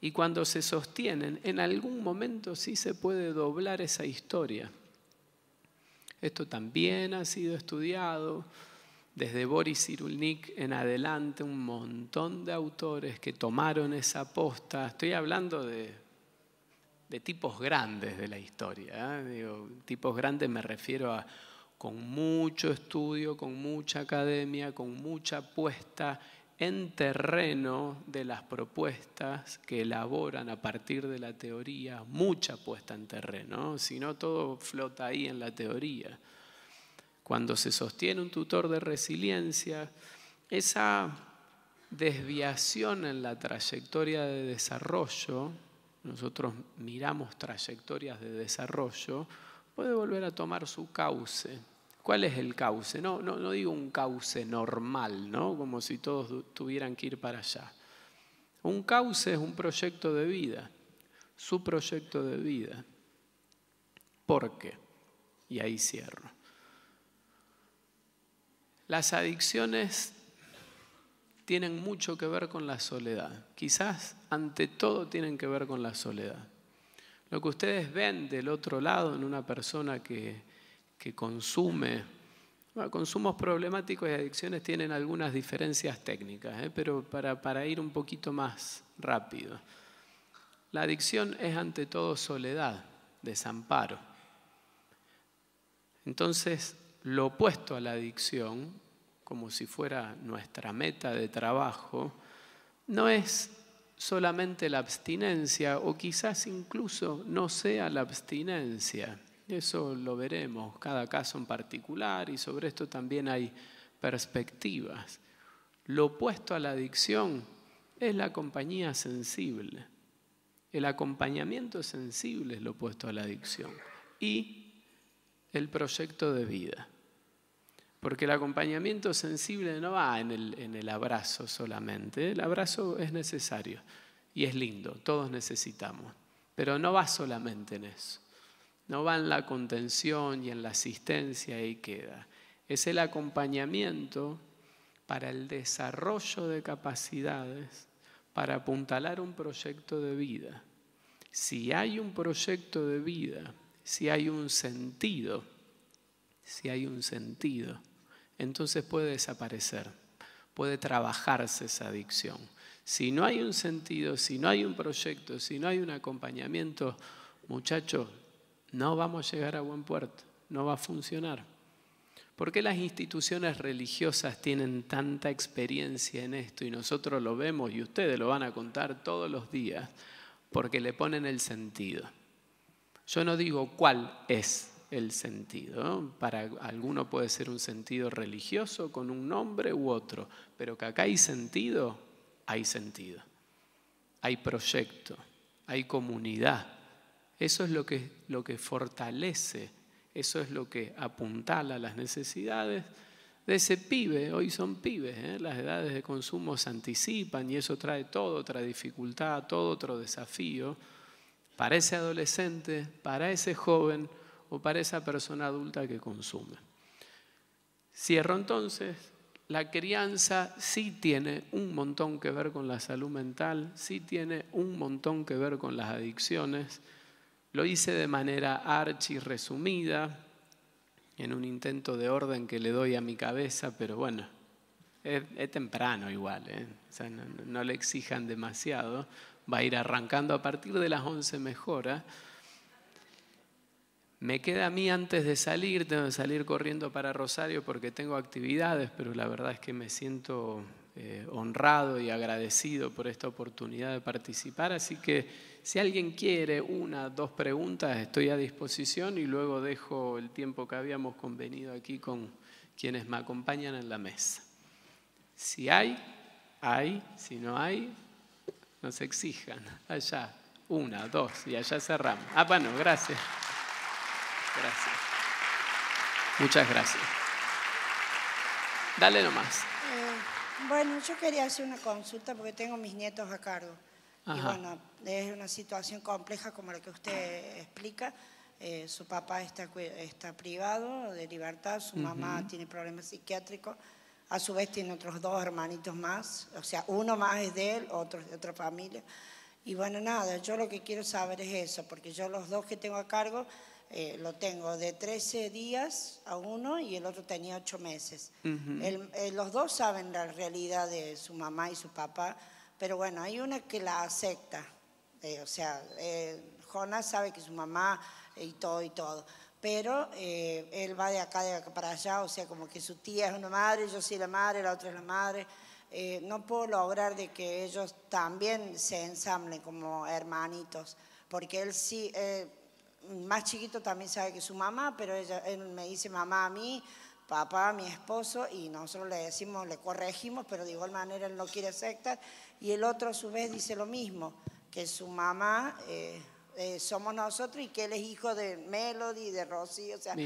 Y cuando se sostienen, en algún momento sí se puede doblar esa historia. Esto también ha sido estudiado, desde Boris Cyrulnik en adelante, un montón de autores que tomaron esa posta. Estoy hablando de, tipos grandes de la historia. ¿eh? tipos grandes me refiero a con mucho estudio, con mucha academia, con mucha puesta en terreno de las propuestas que elaboran a partir de la teoría, mucha puesta en terreno, si no todo flota ahí en la teoría. Cuando se sostiene un tutor de resiliencia, esa desviación en la trayectoria de desarrollo, nosotros miramos trayectorias de desarrollo, puede volver a tomar su cauce. ¿Cuál es el cauce? No, no, digo un cauce normal, ¿no? como si todos tuvieran que ir para allá. Un cauce es un proyecto de vida, su proyecto de vida. ¿Por qué? Y ahí cierro. Las adicciones tienen mucho que ver con la soledad. Quizás ante todo tienen que ver con la soledad. Lo que ustedes ven del otro lado en una persona que, consume, consumos problemáticos y adicciones tienen algunas diferencias técnicas, ¿eh? pero para, para ir un poquito más rápido. La adicción es ante todo soledad, desamparo. Entonces, lo opuesto a la adicción, como si fuera nuestra meta de trabajo, no es solamente la abstinencia o quizás incluso no sea la abstinencia. Eso lo veremos, cada caso en particular y sobre esto también hay perspectivas. Lo opuesto a la adicción es la compañía sensible. El acompañamiento sensible es lo opuesto a la adicción. Y el proyecto de vida. Porque el acompañamiento sensible no va en el, en el abrazo solamente. El abrazo es necesario y es lindo, todos necesitamos. Pero no va solamente en eso. No va en la contención y en la asistencia y queda. Es el acompañamiento para el desarrollo de capacidades, para apuntalar un proyecto de vida. Si hay un proyecto de vida si hay un sentido, si hay un sentido, entonces puede desaparecer, puede trabajarse esa adicción. Si no hay un sentido, si no hay un proyecto, si no hay un acompañamiento, muchachos, no vamos a llegar a buen puerto, no va a funcionar. ¿Por qué las instituciones religiosas tienen tanta experiencia en esto y nosotros lo vemos y ustedes lo van a contar todos los días? Porque le ponen el sentido. Yo no digo cuál es el sentido. Para alguno puede ser un sentido religioso con un nombre u otro, pero que acá hay sentido, hay sentido. Hay proyecto, hay comunidad. Eso es lo que, lo que fortalece, eso es lo que apuntala las necesidades de ese pibe, hoy son pibes, ¿eh? las edades de consumo se anticipan y eso trae toda otra dificultad, todo otro desafío para ese adolescente, para ese joven o para esa persona adulta que consume. Cierro entonces, la crianza sí tiene un montón que ver con la salud mental, sí tiene un montón que ver con las adicciones. Lo hice de manera archi resumida, en un intento de orden que le doy a mi cabeza, pero bueno, es, temprano igual, ¿eh? no le exijan demasiado va a ir arrancando a partir de las 11 mejora. ¿eh? Me queda a mí antes de salir, tengo que salir corriendo para Rosario porque tengo actividades, pero la verdad es que me siento eh, honrado y agradecido por esta oportunidad de participar. Así que si alguien quiere una, dos preguntas, estoy a disposición y luego dejo el tiempo que habíamos convenido aquí con quienes me acompañan en la mesa. Si hay, hay, si no hay, se exijan. Allá, una, dos, y allá cerramos. Ah, bueno, gracias. Gracias. Muchas gracias. Dale nomás. Eh, bueno, yo quería hacer una consulta porque tengo mis nietos a cargo. Y bueno, es una situación compleja como la que usted explica. Eh, su papá está, está privado de libertad, su mamá tiene problemas psiquiátricos a su vez tiene otros dos hermanitos más, o sea, uno más es de él, otro de otra familia. Y bueno, nada, yo lo que quiero saber es eso, porque yo los dos que tengo a cargo eh, lo tengo de 13 días a uno y el otro tenía 8 meses. Eh, los dos saben la realidad de su mamá y su papá, pero bueno, hay una que la acepta. Eh, o sea, Jonas sabe que su mamá y todo y todo pero eh, él va de acá, para allá, o sea, como que su tía es una madre, yo soy la madre, la otra es la madre. Eh, no puedo lograr de que ellos también se ensamblen como hermanitos, porque él sí, eh, más chiquito también sabe que es su mamá, pero ella, él me dice mamá a mí, papá a mi esposo, y nosotros le decimos, le corregimos, pero de igual manera él no quiere aceptar, y el otro a su vez dice lo mismo, que su mamá... Eh, somos nosotros y que él es hijo de Melody, de Rosy, o sea,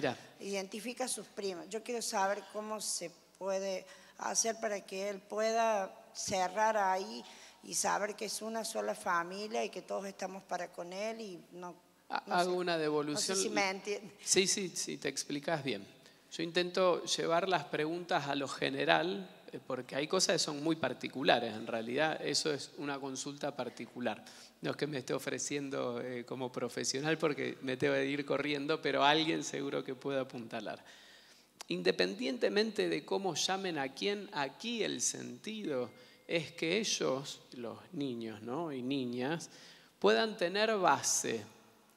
identifica sus primos. Yo quiero saber cómo se puede hacer para que él pueda cerrar ahí y saber que es una sola familia y que todos estamos para con él y no... Hago una devolución. Sí, sí, sí, te explicas bien. Yo intento llevar las preguntas a lo general porque hay cosas que son muy particulares, en realidad eso es una consulta particular. No es que me esté ofreciendo eh, como profesional porque me tengo que ir corriendo, pero alguien seguro que puede apuntalar. Independientemente de cómo llamen a quién, aquí el sentido es que ellos, los niños y niñas, puedan tener base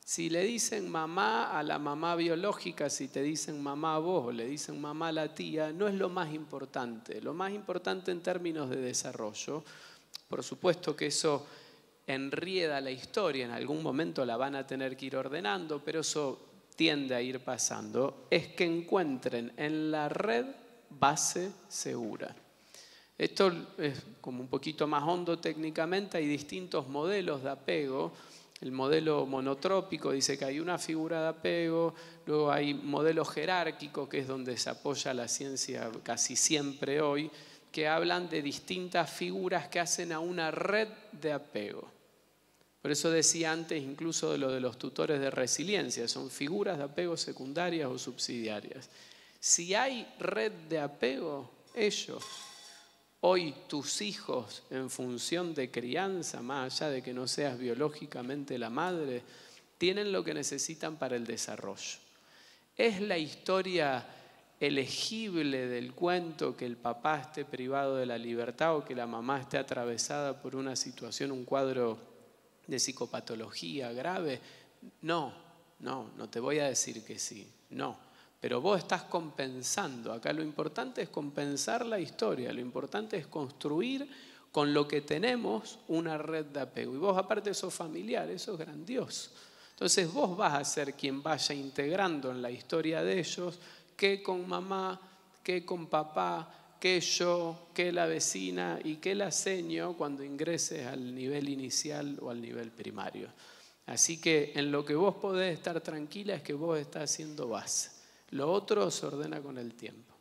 si le dicen mamá a la mamá biológica, si te dicen mamá a vos o le dicen mamá a la tía, no es lo más importante. Lo más importante en términos de desarrollo, por supuesto que eso enrieda la historia, en algún momento la van a tener que ir ordenando, pero eso tiende a ir pasando, es que encuentren en la red base segura. Esto es como un poquito más hondo técnicamente, hay distintos modelos de apego el modelo monotrópico dice que hay una figura de apego, luego hay modelo jerárquico, que es donde se apoya la ciencia casi siempre hoy, que hablan de distintas figuras que hacen a una red de apego. Por eso decía antes incluso de lo de los tutores de resiliencia, son figuras de apego secundarias o subsidiarias. Si hay red de apego, ellos hoy tus hijos en función de crianza, más allá de que no seas biológicamente la madre, tienen lo que necesitan para el desarrollo. Es la historia elegible del cuento que el papá esté privado de la libertad o que la mamá esté atravesada por una situación, un cuadro de psicopatología grave. No, no, no te voy a decir que sí, no pero vos estás compensando. Acá lo importante es compensar la historia, lo importante es construir con lo que tenemos una red de apego. Y vos aparte sos familiar, eso es grandioso. Entonces vos vas a ser quien vaya integrando en la historia de ellos qué con mamá, qué con papá, qué yo, qué la vecina y qué la seño cuando ingreses al nivel inicial o al nivel primario. Así que en lo que vos podés estar tranquila es que vos estás haciendo base. Lo otro se ordena con el tiempo.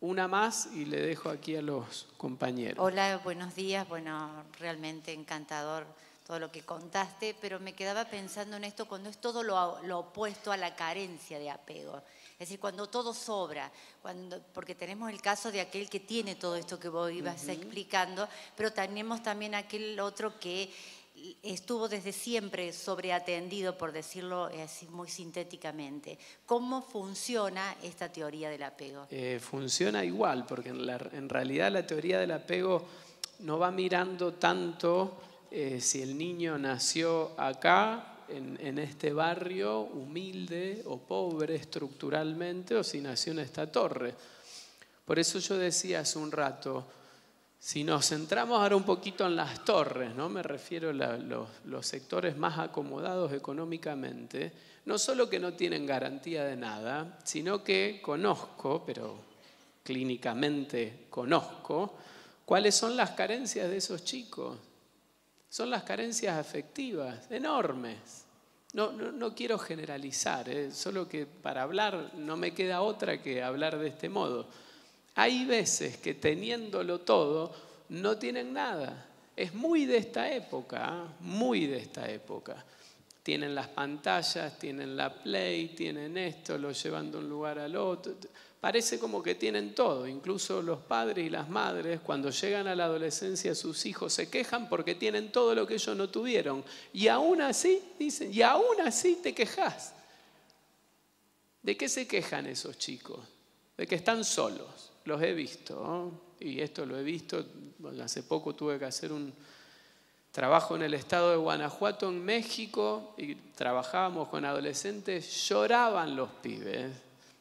Una más y le dejo aquí a los compañeros. Hola, buenos días. Bueno, realmente encantador todo lo que contaste, pero me quedaba pensando en esto cuando es todo lo, opuesto a la carencia de apego. Es decir, cuando todo sobra, cuando, porque tenemos el caso de aquel que tiene todo esto que vos ibas explicando, pero tenemos también aquel otro que estuvo desde siempre sobreatendido, por decirlo así muy sintéticamente. ¿Cómo funciona esta teoría del apego? Eh, funciona igual, porque en, realidad la teoría del apego no va mirando tanto eh, si el niño nació acá, en, en este barrio, humilde o pobre estructuralmente, o si nació en esta torre. Por eso yo decía hace un rato, si nos centramos ahora un poquito en las torres, ¿no? me refiero a los, sectores más acomodados económicamente, no solo que no tienen garantía de nada, sino que conozco, pero clínicamente conozco, cuáles son las carencias de esos chicos. Son las carencias afectivas, enormes. No, no, quiero generalizar, ¿eh? solo que para hablar no me queda otra que hablar de este modo hay veces que teniéndolo todo, no tienen nada. Es muy de esta época, ¿eh? muy de esta época. Tienen las pantallas, tienen la play, tienen esto, lo llevan de un lugar al otro. Parece como que tienen todo, incluso los padres y las madres cuando llegan a la adolescencia sus hijos se quejan porque tienen todo lo que ellos no tuvieron. Y aún así, dicen, y aún así te quejas. ¿De qué se quejan esos chicos? De que están solos los he visto, y esto lo he visto, hace poco tuve que hacer un trabajo en el estado de Guanajuato, en México, y trabajábamos con adolescentes, lloraban los pibes,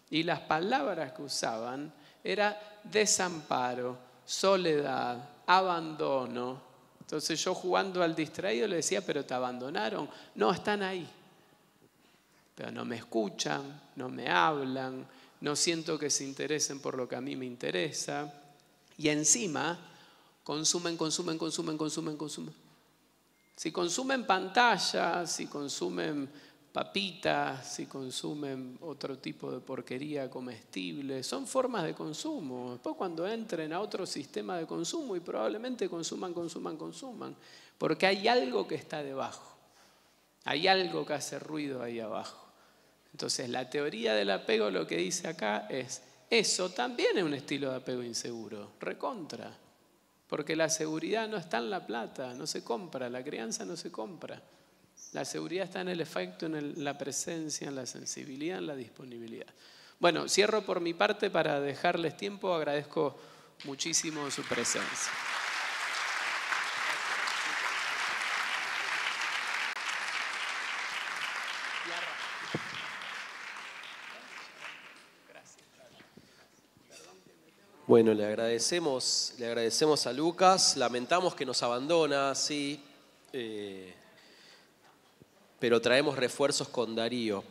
y las palabras que usaban era desamparo, soledad, abandono. Entonces yo jugando al distraído le decía, pero te abandonaron. No, están ahí. Pero no me escuchan, no me hablan, no siento que se interesen por lo que a mí me interesa. Y encima, consumen, consumen, consumen, consumen, consumen. Si consumen pantallas, si consumen papitas, si consumen otro tipo de porquería comestible, son formas de consumo. Después cuando entren a otro sistema de consumo y probablemente consuman, consuman, consuman, porque hay algo que está debajo, hay algo que hace ruido ahí abajo. Entonces la teoría del apego lo que dice acá es, eso también es un estilo de apego inseguro, recontra, porque la seguridad no está en la plata, no se compra, la crianza no se compra. La seguridad está en el efecto, en la presencia, en la sensibilidad, en la disponibilidad. Bueno, cierro por mi parte para dejarles tiempo, agradezco muchísimo su presencia. Bueno, le agradecemos, le agradecemos a Lucas, lamentamos que nos abandona, sí, eh, pero traemos refuerzos con Darío,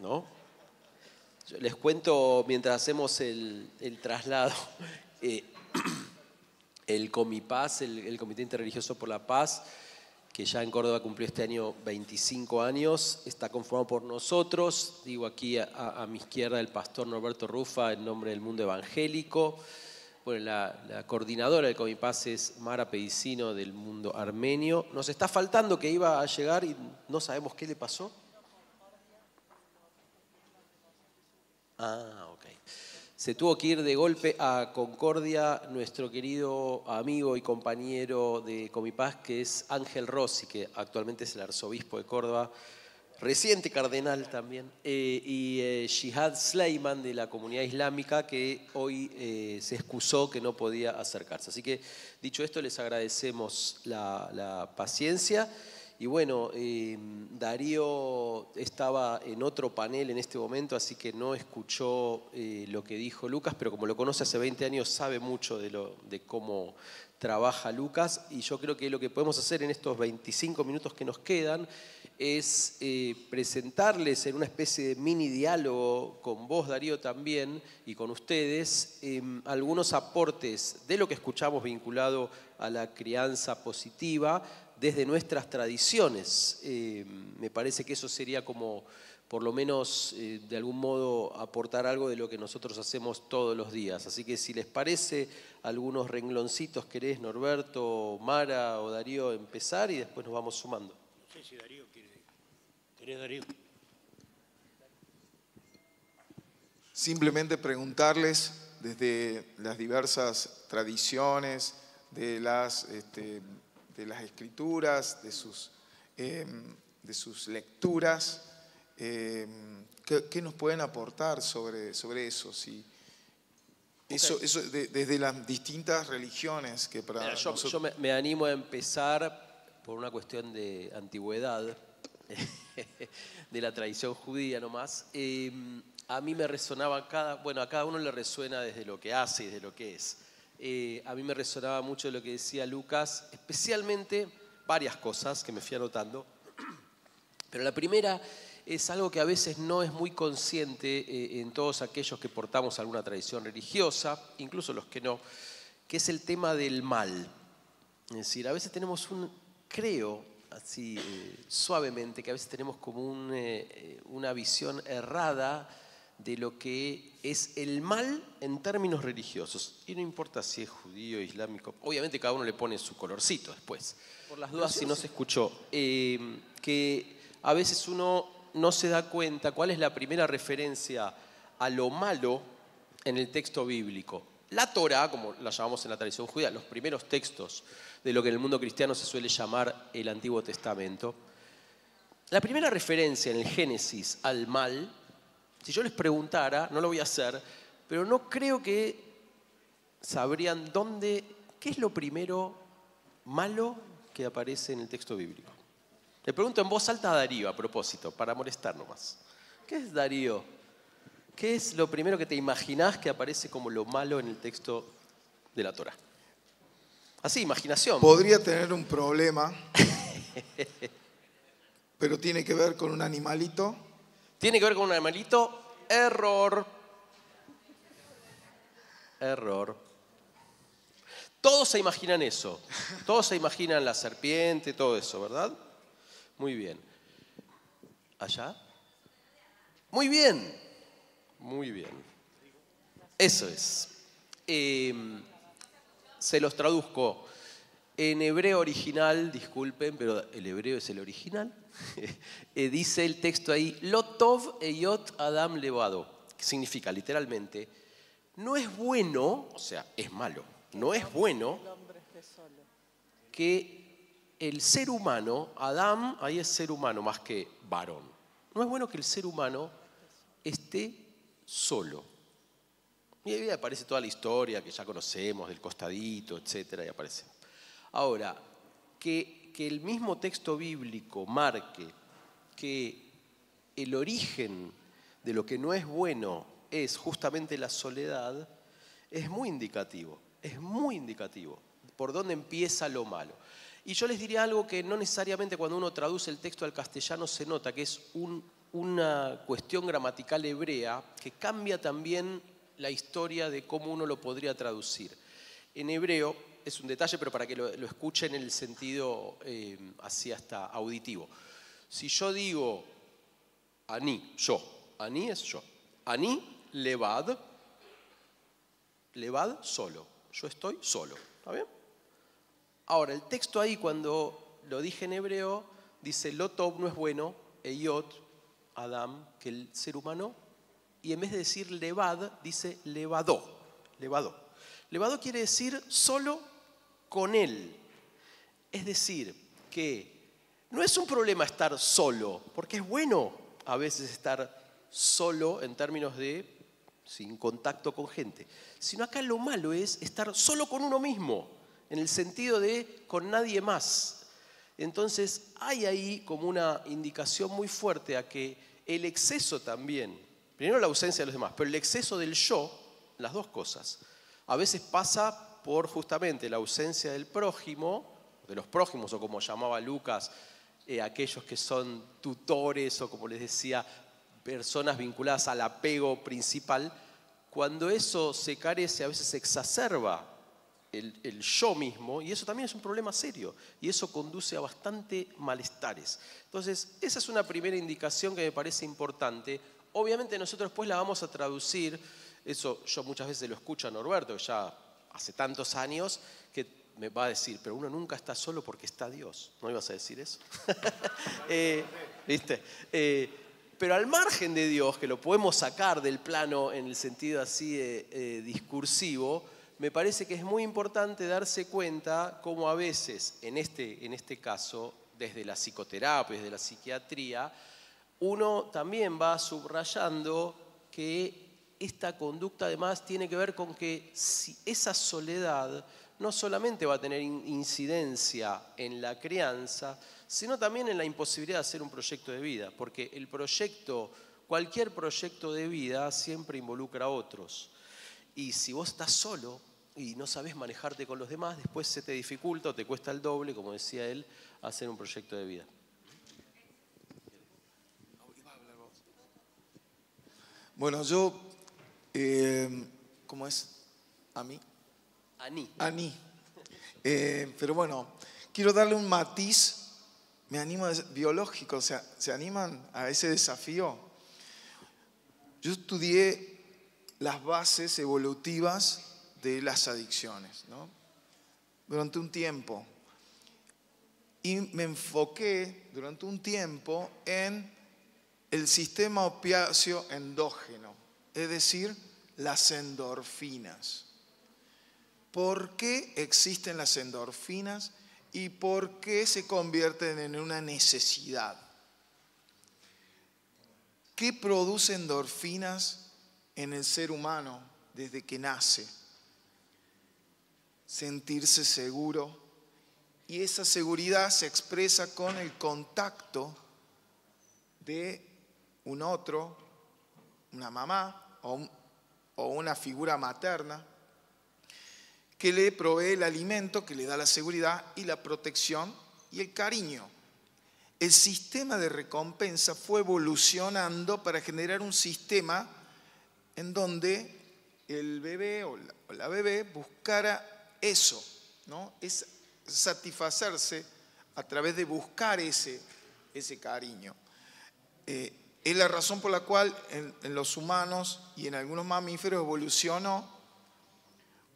¿no? les cuento mientras hacemos el, traslado. Eh, [CLEARS THROAT] el Comipaz, el Comité Interreligioso por la Paz, que ya en Córdoba cumplió este año 25 años, está conformado por nosotros, digo aquí a, mi izquierda el pastor Norberto Rufa en nombre del mundo evangélico, bueno, la, coordinadora del Comipaz es Mara Pedicino del mundo armenio, nos está faltando que iba a llegar y no sabemos qué le pasó. Ah, se tuvo que ir de golpe a Concordia nuestro querido amigo y compañero de Comipaz, que es Ángel Rossi, que actualmente es el arzobispo de Córdoba, reciente cardenal también, eh, y Shihad eh, Sleiman de la comunidad islámica, que hoy eh, se excusó que no podía acercarse. Así que, dicho esto, les agradecemos la paciencia. Y bueno, em, Darío estaba en otro panel en este momento, así que no escuchó eh, lo que dijo Lucas, pero como lo conoce hace 20 años, sabe mucho de, cómo trabaja Lucas. Y yo creo que lo que podemos hacer en estos 25 minutos que nos quedan es eh, presentarles en una especie de mini diálogo con vos, Darío, también, y con ustedes, em, algunos aportes de lo que escuchamos vinculado a la crianza positiva, desde nuestras tradiciones. Eh, me parece que eso sería como, por lo menos, eh, de algún modo, aportar algo de lo que nosotros hacemos todos los días. Así que si les parece, algunos rengloncitos querés, Norberto, Mara o Darío, empezar y después nos vamos sumando. No sé si Darío quiere. ¿Querés, Darío? Simplemente preguntarles desde las diversas tradiciones, de las este, de las escrituras, de sus, em, de sus lecturas. Em, ¿qué, nos pueden aportar sobre, sobre eso? Eso, desde las distintas religiones que para yo, me, animo a empezar por una cuestión de antigüedad, [LAUGHS] de la tradición judía nomás. Em, a mí me resonaba cada, bueno, a cada uno le resuena desde lo que hace y desde lo que es. Eh, a mí me resonaba mucho lo que decía Lucas, especialmente varias cosas que me fui anotando. Pero la primera es algo que a veces no es muy consciente eh, en todos aquellos que portamos alguna tradición religiosa, incluso los que no, que es el tema del mal. Es decir, a veces tenemos un, creo, así eh, suavemente, que a veces tenemos como una visión errada de lo que es el mal en términos religiosos. Y no importa si es judío, islámico, obviamente cada uno le pone su colorcito después. Por las dudas, si no se escuchó, eh, que a veces uno no se da cuenta cuál es la primera referencia a lo malo en el texto bíblico. La Torah, como la llamamos en la tradición judía, los primeros textos de lo que en el mundo cristiano se suele llamar el Antiguo Testamento, la primera referencia en el Génesis al mal si yo les preguntara, no lo voy a hacer, pero no creo que sabrían dónde, qué es lo primero malo que aparece en el texto bíblico. Le pregunto en voz alta a Darío a propósito, para molestar nomás. ¿Qué es Darío? ¿Qué es lo primero que te imaginás que aparece como lo malo en el texto de la Torah? Así, imaginación. Podría tener un problema, [LAUGHS] pero tiene que ver con un animalito tiene que ver con un animalito. Error. Error. Todos se imaginan eso. Todos se imaginan la serpiente, todo eso, ¿verdad? Muy bien. ¿Allá? Muy bien. Muy bien. Eso es. Em, se los traduzco en hebreo original, disculpen, pero el hebreo es el original. [LAUGHS] Eh, dice el texto ahí, Lotov Eyot Adam Levado, que significa literalmente, no es bueno, o sea, es malo, no es bueno que el ser humano, Adam, ahí es ser humano más que varón, no es bueno que el ser humano esté solo. Y ahí aparece toda la historia que ya conocemos del costadito, etcétera, y aparece. Ahora, que que, el mismo texto bíblico marque que el origen de lo que no es bueno es justamente la soledad, es muy indicativo, es muy indicativo por dónde empieza lo malo. Y yo les diría algo que no necesariamente cuando uno traduce el texto al castellano se nota, que es una cuestión gramatical hebrea que cambia también la historia de cómo uno lo podría traducir. En hebreo, es un detalle, pero para que lo, escuchen en el sentido eh, así hasta auditivo. Si yo digo Aní, yo, Aní es yo, Aní, levad, levad solo, yo estoy solo, ¿está bien? Ahora, el texto ahí cuando lo dije en hebreo, dice Lotob no es bueno, Eiot, Adam, que el ser humano, y en vez de decir levad, dice levado, levado. Levado quiere decir solo con Él. Es decir, que no es un problema estar solo, porque es bueno a veces estar solo en términos de sin contacto con gente, sino acá lo malo es estar solo con uno mismo, en el sentido de con nadie más. Entonces hay ahí como una indicación muy fuerte a que el exceso también, primero la ausencia de los demás, pero el exceso del yo, las dos cosas, a veces pasa por justamente la ausencia del prójimo, de los prójimos, o como llamaba Lucas, eh, aquellos que son tutores o como les decía, personas vinculadas al apego principal, cuando eso se carece a veces se exacerba el, el, yo mismo y eso también es un problema serio y eso conduce a bastante malestares. Entonces, esa es una primera indicación que me parece importante. Obviamente nosotros después la vamos a traducir, eso yo muchas veces lo escucho a Norberto, que ya hace tantos años que me va a decir, pero uno nunca está solo porque está Dios. ¿No ibas a decir eso? [LAUGHS] Eh, ¿Viste? Eh, pero al margen de Dios, que lo podemos sacar del plano en el sentido así eh, discursivo, me parece que es muy importante darse cuenta cómo a veces, en este, en este caso, desde la psicoterapia, desde la psiquiatría, uno también va subrayando que esta conducta además tiene que ver con que esa soledad no solamente va a tener incidencia en la crianza, sino también en la imposibilidad de hacer un proyecto de vida, porque el proyecto, cualquier proyecto de vida siempre involucra a otros. Y si vos estás solo y no sabes manejarte con los demás, después se te dificulta o te cuesta el doble, como decía él, hacer un proyecto de vida. Bueno, yo Em, ¿Cómo es? A mí. mí? A mí. Em, pero bueno, quiero darle un matiz, me anima biológico, o sea, ¿se animan a ese desafío? Yo estudié las bases evolutivas de las adicciones, ¿no? Durante un tiempo. Y me enfoqué durante un tiempo en el sistema opiáceo endógeno es decir, las endorfinas. ¿Por qué existen las endorfinas y por qué se convierten en una necesidad? ¿Qué produce endorfinas en el ser humano desde que nace? Sentirse seguro y esa seguridad se expresa con el contacto de un otro una mamá o, una figura materna que le provee el alimento, que le da la seguridad y la protección y el cariño. El sistema de recompensa fue evolucionando para generar un sistema en donde el bebé o la, bebé buscara eso, ¿no? Es satisfacerse a través de buscar ese, ese cariño. Eh, es la razón por la cual en, los humanos y en algunos mamíferos evolucionó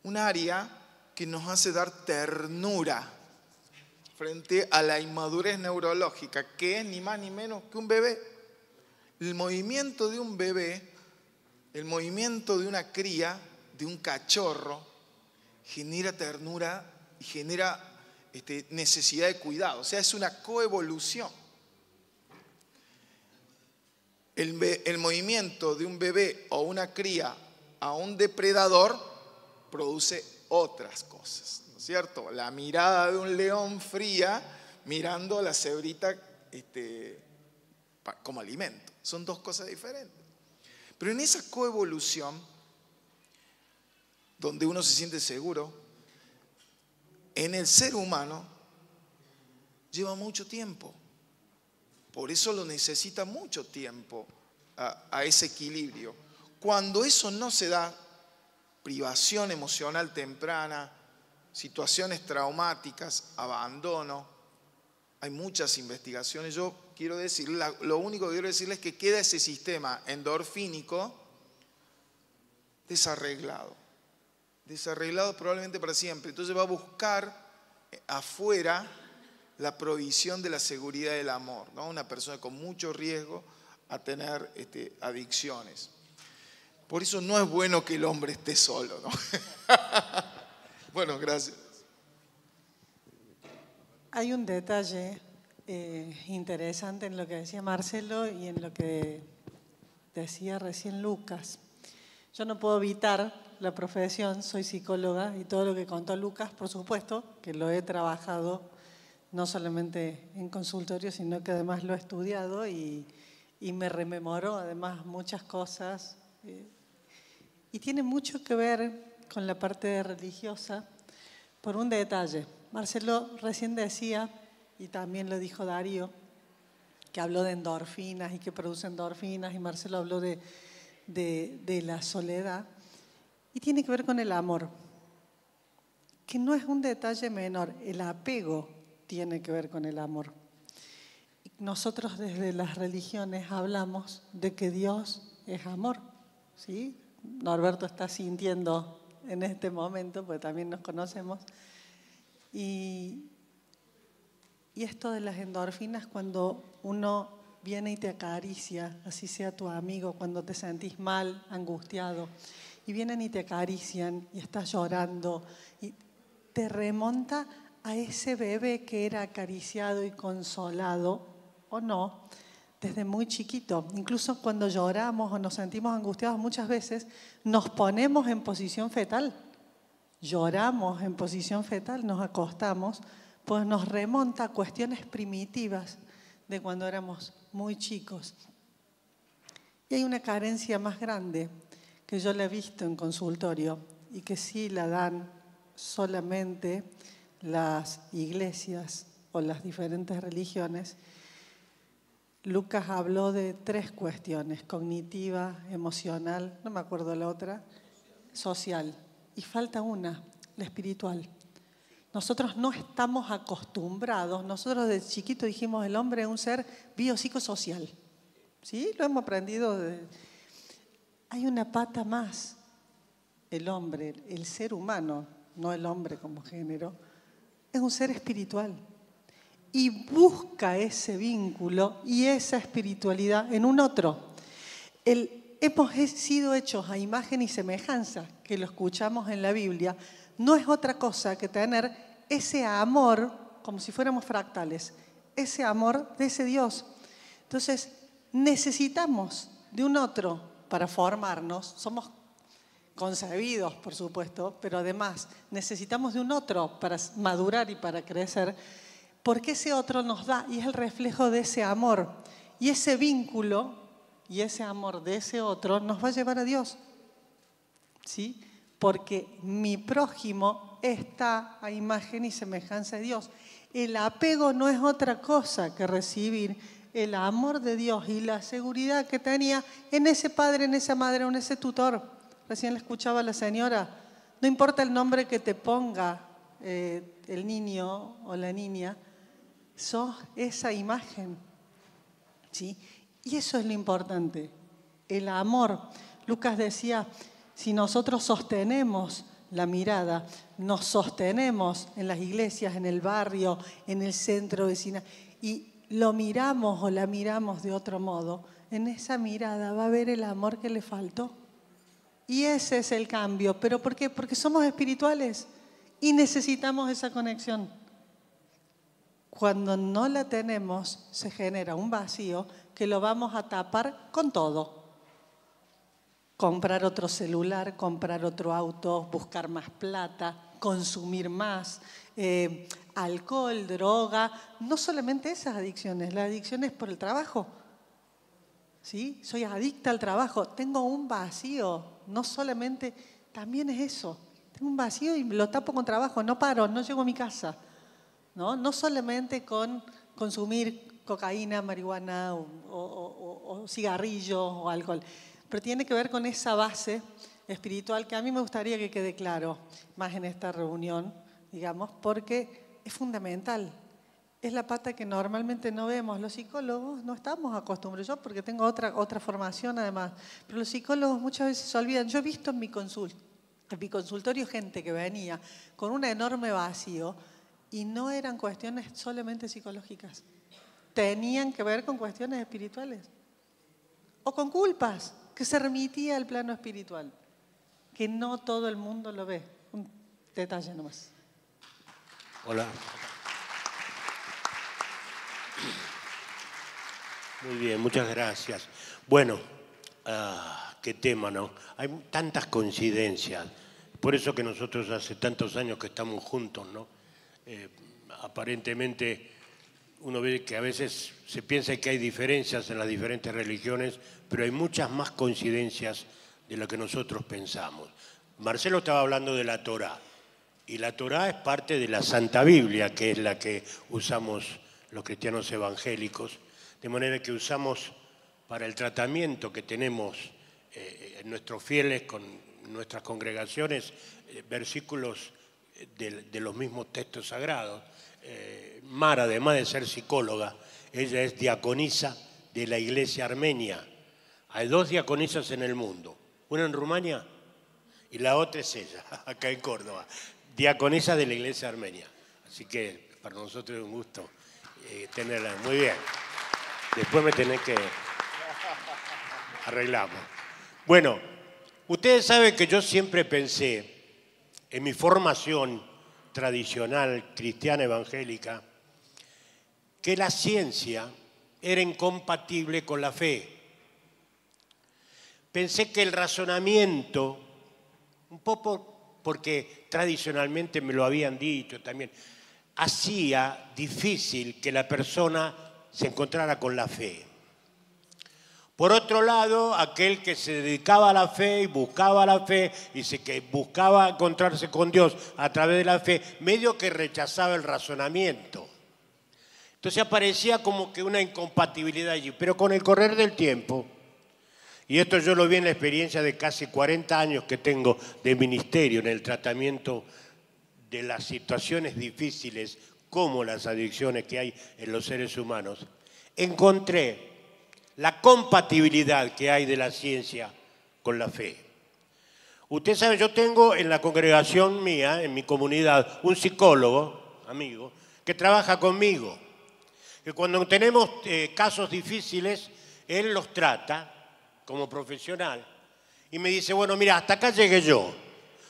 un área que nos hace dar ternura frente a la inmadurez neurológica, que es ni más ni menos que un bebé. El movimiento de un bebé, el movimiento de una cría, de un cachorro, genera ternura y genera este, necesidad de cuidado. O sea, es una coevolución el, movimiento de un bebé o una cría a un depredador produce otras cosas, ¿no es cierto? La mirada de un león fría mirando a la cebrita este, como alimento. Son dos cosas diferentes. Pero en esa coevolución, donde uno se siente seguro, en el ser humano lleva mucho tiempo. Por eso lo necesita mucho tiempo a, ese equilibrio. Cuando eso no se da, privación emocional temprana, situaciones traumáticas, abandono, hay muchas investigaciones. Yo quiero decir, lo único que quiero decirles es que queda ese sistema endorfínico desarreglado. Desarreglado probablemente para siempre. Entonces va a buscar afuera la provisión de la seguridad del amor, ¿no? Una persona con mucho riesgo a tener este, adicciones. Por eso no es bueno que el hombre esté solo, [LAUGHS] bueno, gracias. Hay un detalle eh, interesante en lo que decía Marcelo y en lo que decía recién Lucas. Yo no puedo evitar la profesión, soy psicóloga y todo lo que contó Lucas, por supuesto, que lo he trabajado no solamente en consultorio, sino que además lo he estudiado y, me rememoró además muchas cosas. Eh, y tiene mucho que ver con la parte religiosa por un detalle. Marcelo recién decía, y también lo dijo Darío, que habló de endorfinas y que produce endorfinas, y Marcelo habló de, de, de la soledad, y tiene que ver con el amor, que no es un detalle menor, el apego tiene que ver con el amor. Nosotros desde las religiones hablamos de que Dios es amor, ¿sí? Norberto está sintiendo en este momento, pues también nos conocemos. Y, y esto de las endorfinas, cuando uno viene y te acaricia, así sea tu amigo, cuando te sentís mal, angustiado, y vienen y te acarician y estás llorando, y te remonta a ese bebé que era acariciado y consolado, o no, desde muy chiquito. Incluso cuando lloramos o nos sentimos angustiados muchas veces, nos ponemos en posición fetal. Lloramos en posición fetal, nos acostamos, pues nos remonta a cuestiones primitivas de cuando éramos muy chicos. Y hay una carencia más grande que yo la he visto en consultorio y que sí la dan solamente las iglesias o las diferentes religiones, Lucas habló de tres cuestiones, cognitiva, emocional, no me acuerdo la otra, social. Y falta una, la espiritual. Nosotros no estamos acostumbrados, nosotros de chiquito dijimos el hombre es un ser biopsicosocial. ¿Sí? Lo hemos aprendido. Hay una pata más, el hombre, el ser humano, no el hombre como género es un ser espiritual y busca ese vínculo y esa espiritualidad en un otro. El, hemos sido hechos a imagen y semejanza, que lo escuchamos en la Biblia, no es otra cosa que tener ese amor, como si fuéramos fractales, ese amor de ese Dios. Entonces, necesitamos de un otro para formarnos, somos concebidos, por supuesto, pero además necesitamos de un otro para madurar y para crecer, porque ese otro nos da y es el reflejo de ese amor. Y ese vínculo y ese amor de ese otro nos va a llevar a Dios. ¿Sí? Porque mi prójimo está a imagen y semejanza de Dios. El apego no es otra cosa que recibir el amor de Dios y la seguridad que tenía en ese padre, en esa madre o en ese tutor. Recién le escuchaba la señora, no importa el nombre que te ponga eh, el niño o la niña, sos esa imagen. ¿sí? Y eso es lo importante, el amor. Lucas decía, si nosotros sostenemos la mirada, nos sostenemos en las iglesias, en el barrio, en el centro vecina, y lo miramos o la miramos de otro modo, en esa mirada va a haber el amor que le faltó. Y ese es el cambio. ¿Pero por qué? Porque somos espirituales y necesitamos esa conexión. Cuando no la tenemos, se genera un vacío que lo vamos a tapar con todo. Comprar otro celular, comprar otro auto, buscar más plata, consumir más, eh, alcohol, droga, no solamente esas adicciones, las adicciones por el trabajo soy adicta al trabajo, tengo un vacío, no solamente, también es eso. Tengo un vacío y lo tapo con trabajo, no paro, no llego a mi casa. No, no solamente con consumir cocaína, marihuana o, o cigarrillo o alcohol, pero tiene que ver con esa base espiritual que a mí me gustaría que quede claro más en esta reunión, digamos, porque es fundamental es la pata que normalmente no vemos. Los psicólogos no estamos acostumbrados, yo porque tengo otra, otra formación además, pero los psicólogos muchas veces se olvidan. Yo he visto en mi, consult, en mi consultorio gente que venía con un enorme vacío y no eran cuestiones solamente psicológicas, tenían que ver con cuestiones espirituales o con culpas que se remitía al plano espiritual, que no todo el mundo lo ve. Un detalle nomás. Hola. Muy bien, muchas gracias. Bueno, ah, qué tema, ¿no? Hay tantas coincidencias. Por eso que nosotros hace tantos años que estamos juntos, ¿no? Eh, aparentemente uno ve que a veces se piensa que hay diferencias en las diferentes religiones, pero hay muchas más coincidencias de lo que nosotros pensamos. Marcelo estaba hablando de la Torá y la Torá es parte de la Santa Biblia, que es la que usamos los cristianos evangélicos, de manera que usamos para el tratamiento que tenemos en eh, eh, nuestros fieles con nuestras congregaciones eh, versículos de, los mismos textos sagrados. Mara, Mar, además de ser psicóloga, ella es diaconisa de la iglesia armenia. Hay dos diaconisas en el mundo, una en Rumania y la otra es ella, [LAUGHS] acá en Córdoba, diaconisa de la iglesia armenia. Así que para nosotros es un gusto tenerla. Muy bien. Después me tenés que arreglamos. Bueno, ustedes saben que yo siempre pensé en mi formación tradicional cristiana evangélica que la ciencia era incompatible con la fe. Pensé que el razonamiento, un poco porque tradicionalmente me lo habían dicho también, hacía difícil que la persona se encontrara con la fe. Por otro lado, aquel que se dedicaba a la fe y buscaba la fe y se, que buscaba encontrarse con Dios a través de la fe, medio que rechazaba el razonamiento. Entonces aparecía como que una incompatibilidad allí, pero con el correr del tiempo, y esto yo lo vi en la experiencia de casi 40 años que tengo de ministerio en el tratamiento de las situaciones difíciles como las adicciones que hay en los seres humanos, encontré la compatibilidad que hay de la ciencia con la fe. Usted sabe, yo tengo en la congregación mía, en mi comunidad, un psicólogo, amigo, que trabaja conmigo, que cuando tenemos eh, casos difíciles, él los trata como profesional y me dice, bueno, mira, hasta acá llegué yo,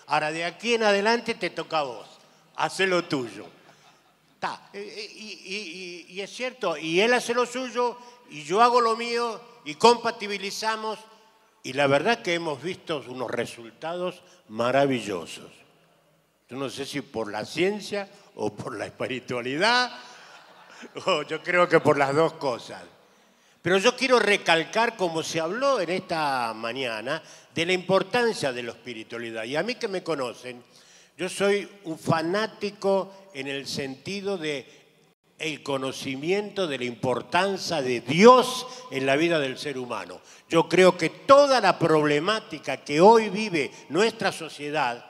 ahora de aquí en adelante te toca a vos hace lo tuyo. Eh, eh, y, y, es cierto, y él hace lo suyo y yo hago lo mío y compatibilizamos y la verdad que hemos visto unos resultados maravillosos. Yo no sé si por la ciencia o por la espiritualidad, o yo creo que por las dos cosas. Pero yo quiero recalcar, como se habló en esta mañana, de la importancia de la espiritualidad. Y a mí que me conocen, yo soy un fanático en el sentido de el conocimiento de la importancia de Dios en la vida del ser humano. Yo creo que toda la problemática que hoy vive nuestra sociedad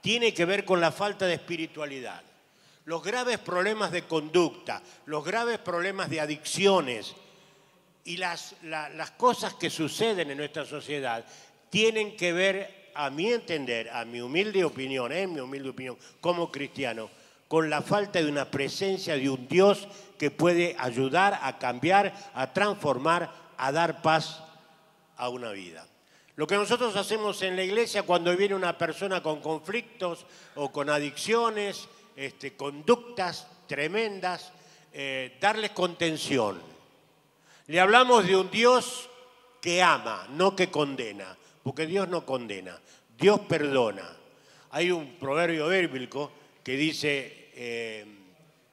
tiene que ver con la falta de espiritualidad. Los graves problemas de conducta, los graves problemas de adicciones y las, las cosas que suceden en nuestra sociedad tienen que ver a mi entender, a mi humilde opinión, en mi humilde opinión, como cristiano, con la falta de una presencia de un Dios que puede ayudar a cambiar, a transformar, a dar paz a una vida. Lo que nosotros hacemos en la iglesia cuando viene una persona con conflictos o con adicciones, este, conductas tremendas, eh, darles contención. Le hablamos de un Dios que ama, no que condena porque Dios no condena, Dios perdona. Hay un proverbio bíblico que dice, eh,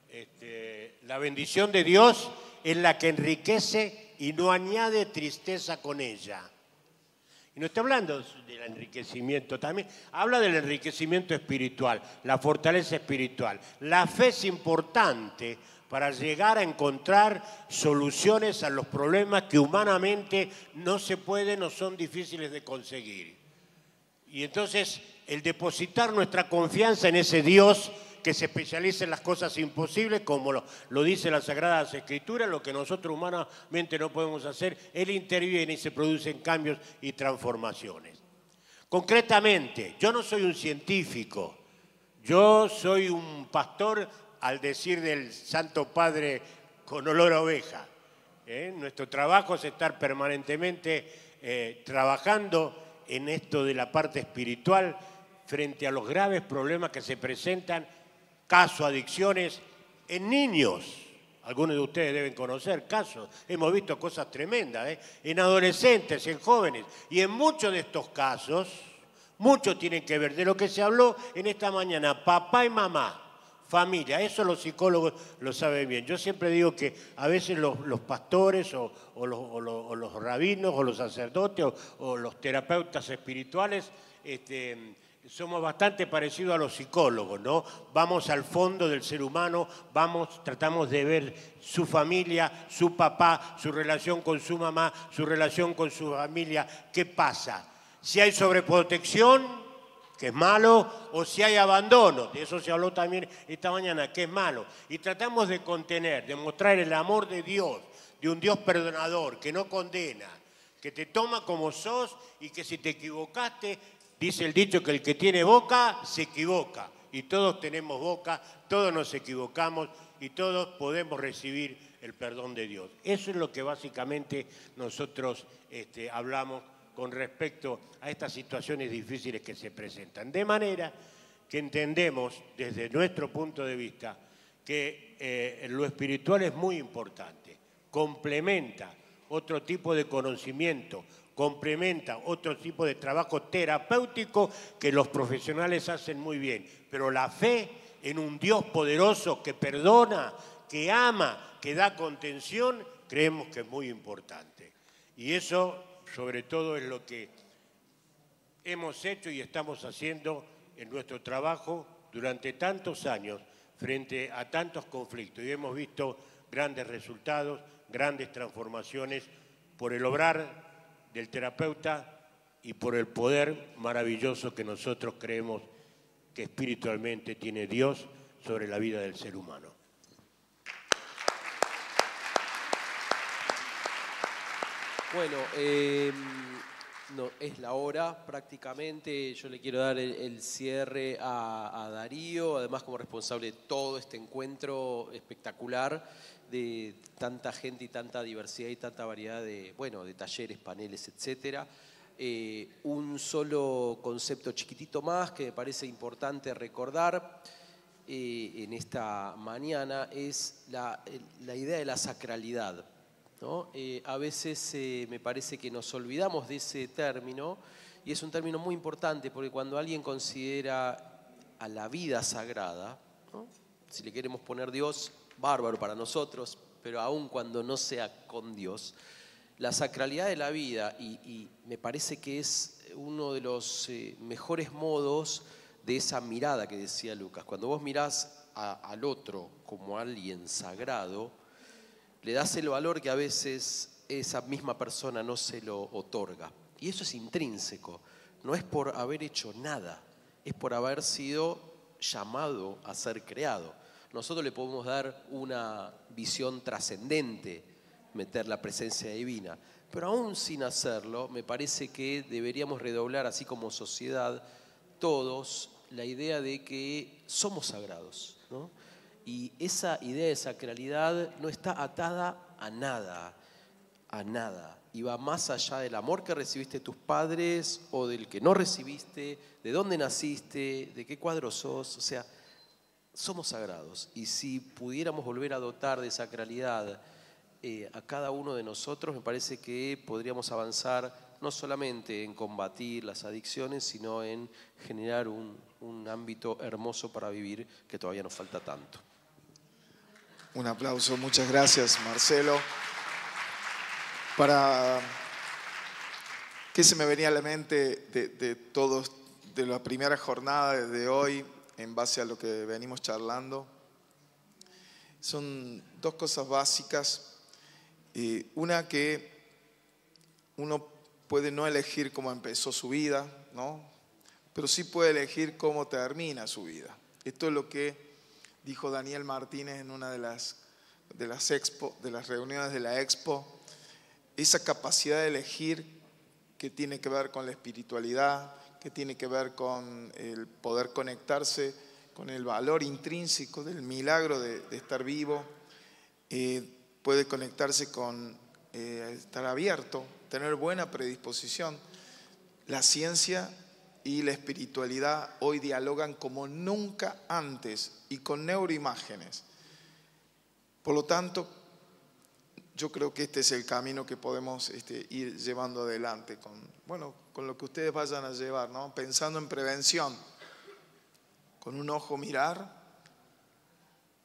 este, la bendición de Dios es la que enriquece y no añade tristeza con ella. Y no está hablando del enriquecimiento también, habla del enriquecimiento espiritual, la fortaleza espiritual. La fe es importante para llegar a encontrar soluciones a los problemas que humanamente no se pueden o son difíciles de conseguir. Y entonces el depositar nuestra confianza en ese Dios que se especializa en las cosas imposibles, como lo, dice la Sagrada Escritura, lo que nosotros humanamente no podemos hacer, Él interviene y se producen cambios y transformaciones. Concretamente, yo no soy un científico, yo soy un pastor al decir del Santo Padre con olor a oveja. ¿eh? Nuestro trabajo es estar permanentemente eh, trabajando en esto de la parte espiritual frente a los graves problemas que se presentan, caso adicciones en niños. Algunos de ustedes deben conocer casos, hemos visto cosas tremendas, ¿eh? en adolescentes, en jóvenes. Y en muchos de estos casos, muchos tienen que ver de lo que se habló en esta mañana, papá y mamá familia. Eso los psicólogos lo saben bien. Yo siempre digo que a veces los, pastores o, los, rabinos o los sacerdotes o, los terapeutas espirituales este, somos bastante parecidos a los psicólogos, ¿no? Vamos al fondo del ser humano, vamos, tratamos de ver su familia, su papá, su relación con su mamá, su relación con su familia, qué pasa. Si hay sobreprotección, que es malo, o si hay abandono, de eso se habló también esta mañana, que es malo. Y tratamos de contener, de mostrar el amor de Dios, de un Dios perdonador, que no condena, que te toma como sos y que si te equivocaste, dice el dicho que el que tiene boca se equivoca. Y todos tenemos boca, todos nos equivocamos y todos podemos recibir el perdón de Dios. Eso es lo que básicamente nosotros este, hablamos con respecto a estas situaciones difíciles que se presentan. De manera que entendemos desde nuestro punto de vista que eh, lo espiritual es muy importante, complementa otro tipo de conocimiento, complementa otro tipo de trabajo terapéutico que los profesionales hacen muy bien, pero la fe en un Dios poderoso que perdona, que ama, que da contención, creemos que es muy importante. Y eso sobre todo es lo que hemos hecho y estamos haciendo en nuestro trabajo durante tantos años frente a tantos conflictos y hemos visto grandes resultados, grandes transformaciones por el obrar del terapeuta y por el poder maravilloso que nosotros creemos que espiritualmente tiene Dios sobre la vida del ser humano. Bueno, em, no, es la hora prácticamente. Yo le quiero dar el, cierre a, Darío, además como responsable de todo este encuentro espectacular de tanta gente y tanta diversidad y tanta variedad de, bueno, de talleres, paneles, etcétera. Eh, un solo concepto chiquitito más que me parece importante recordar eh, en esta mañana es la idea de la sacralidad eh, a veces eh, me parece que nos olvidamos de ese término y es un término muy importante porque cuando alguien considera a la vida sagrada, si le queremos poner Dios, bárbaro para nosotros, pero aun cuando no sea con Dios, la sacralidad de la vida, y, me parece que es uno de los eh, mejores modos de esa mirada que decía Lucas, cuando vos mirás al otro como alguien sagrado, le das el valor que a veces esa misma persona no se lo otorga. Y eso es intrínseco, no es por haber hecho nada, es por haber sido llamado a ser creado. Nosotros le podemos dar una visión trascendente, meter la presencia divina, pero aún sin hacerlo, me parece que deberíamos redoblar, así como sociedad, todos, la idea de que somos sagrados. ¿no? Y esa idea de sacralidad no está atada a nada, a nada. Y va más allá del amor que recibiste tus padres o del que no recibiste, de dónde naciste, de qué cuadro sos. O sea, somos sagrados. Y si pudiéramos volver a dotar de sacralidad eh, a cada uno de nosotros, me parece que podríamos avanzar no solamente en combatir las adicciones, sino en generar un, un ámbito hermoso para vivir que todavía nos falta tanto. Un aplauso, muchas gracias Marcelo. Para qué se me venía a la mente de, todos, de la primera jornada de hoy, en base a lo que venimos charlando, son dos cosas básicas. Eh, una que uno puede no elegir cómo empezó su vida, ¿no? pero sí puede elegir cómo termina su vida. Esto es lo que dijo Daniel Martínez en una de las, de las, de las reuniones de la expo, esa capacidad de elegir que tiene que ver con la espiritualidad, que tiene que ver con el poder conectarse, con el valor intrínseco del milagro de, estar vivo, eh, puede conectarse con eh, estar abierto, tener buena predisposición. La ciencia y la espiritualidad hoy dialogan como nunca antes y con neuroimágenes. Por lo tanto, yo creo que este es el camino que podemos este, ir llevando adelante con, bueno, con lo que ustedes vayan a llevar, ¿no? pensando en prevención, con un ojo mirar,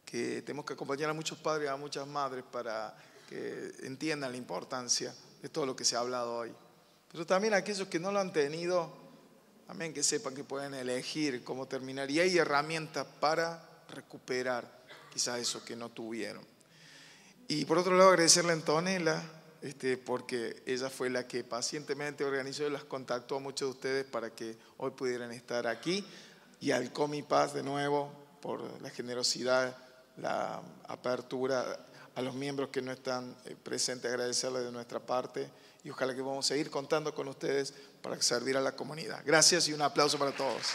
que tenemos que acompañar a muchos padres, y a muchas madres para que entiendan la importancia de todo lo que se ha hablado hoy. Pero también aquellos que no lo han tenido, también que sepan que pueden elegir cómo terminar. Y hay herramientas para recuperar quizás eso que no tuvieron. Y por otro lado, agradecerle a Antonella, este, porque ella fue la que pacientemente organizó y las contactó a muchos de ustedes para que hoy pudieran estar aquí. Y al Comi Paz de nuevo, por la generosidad, la apertura a los miembros que no están eh, presentes, agradecerles de nuestra parte y ojalá que vamos a seguir contando con ustedes para servir a la comunidad. Gracias y un aplauso para todos.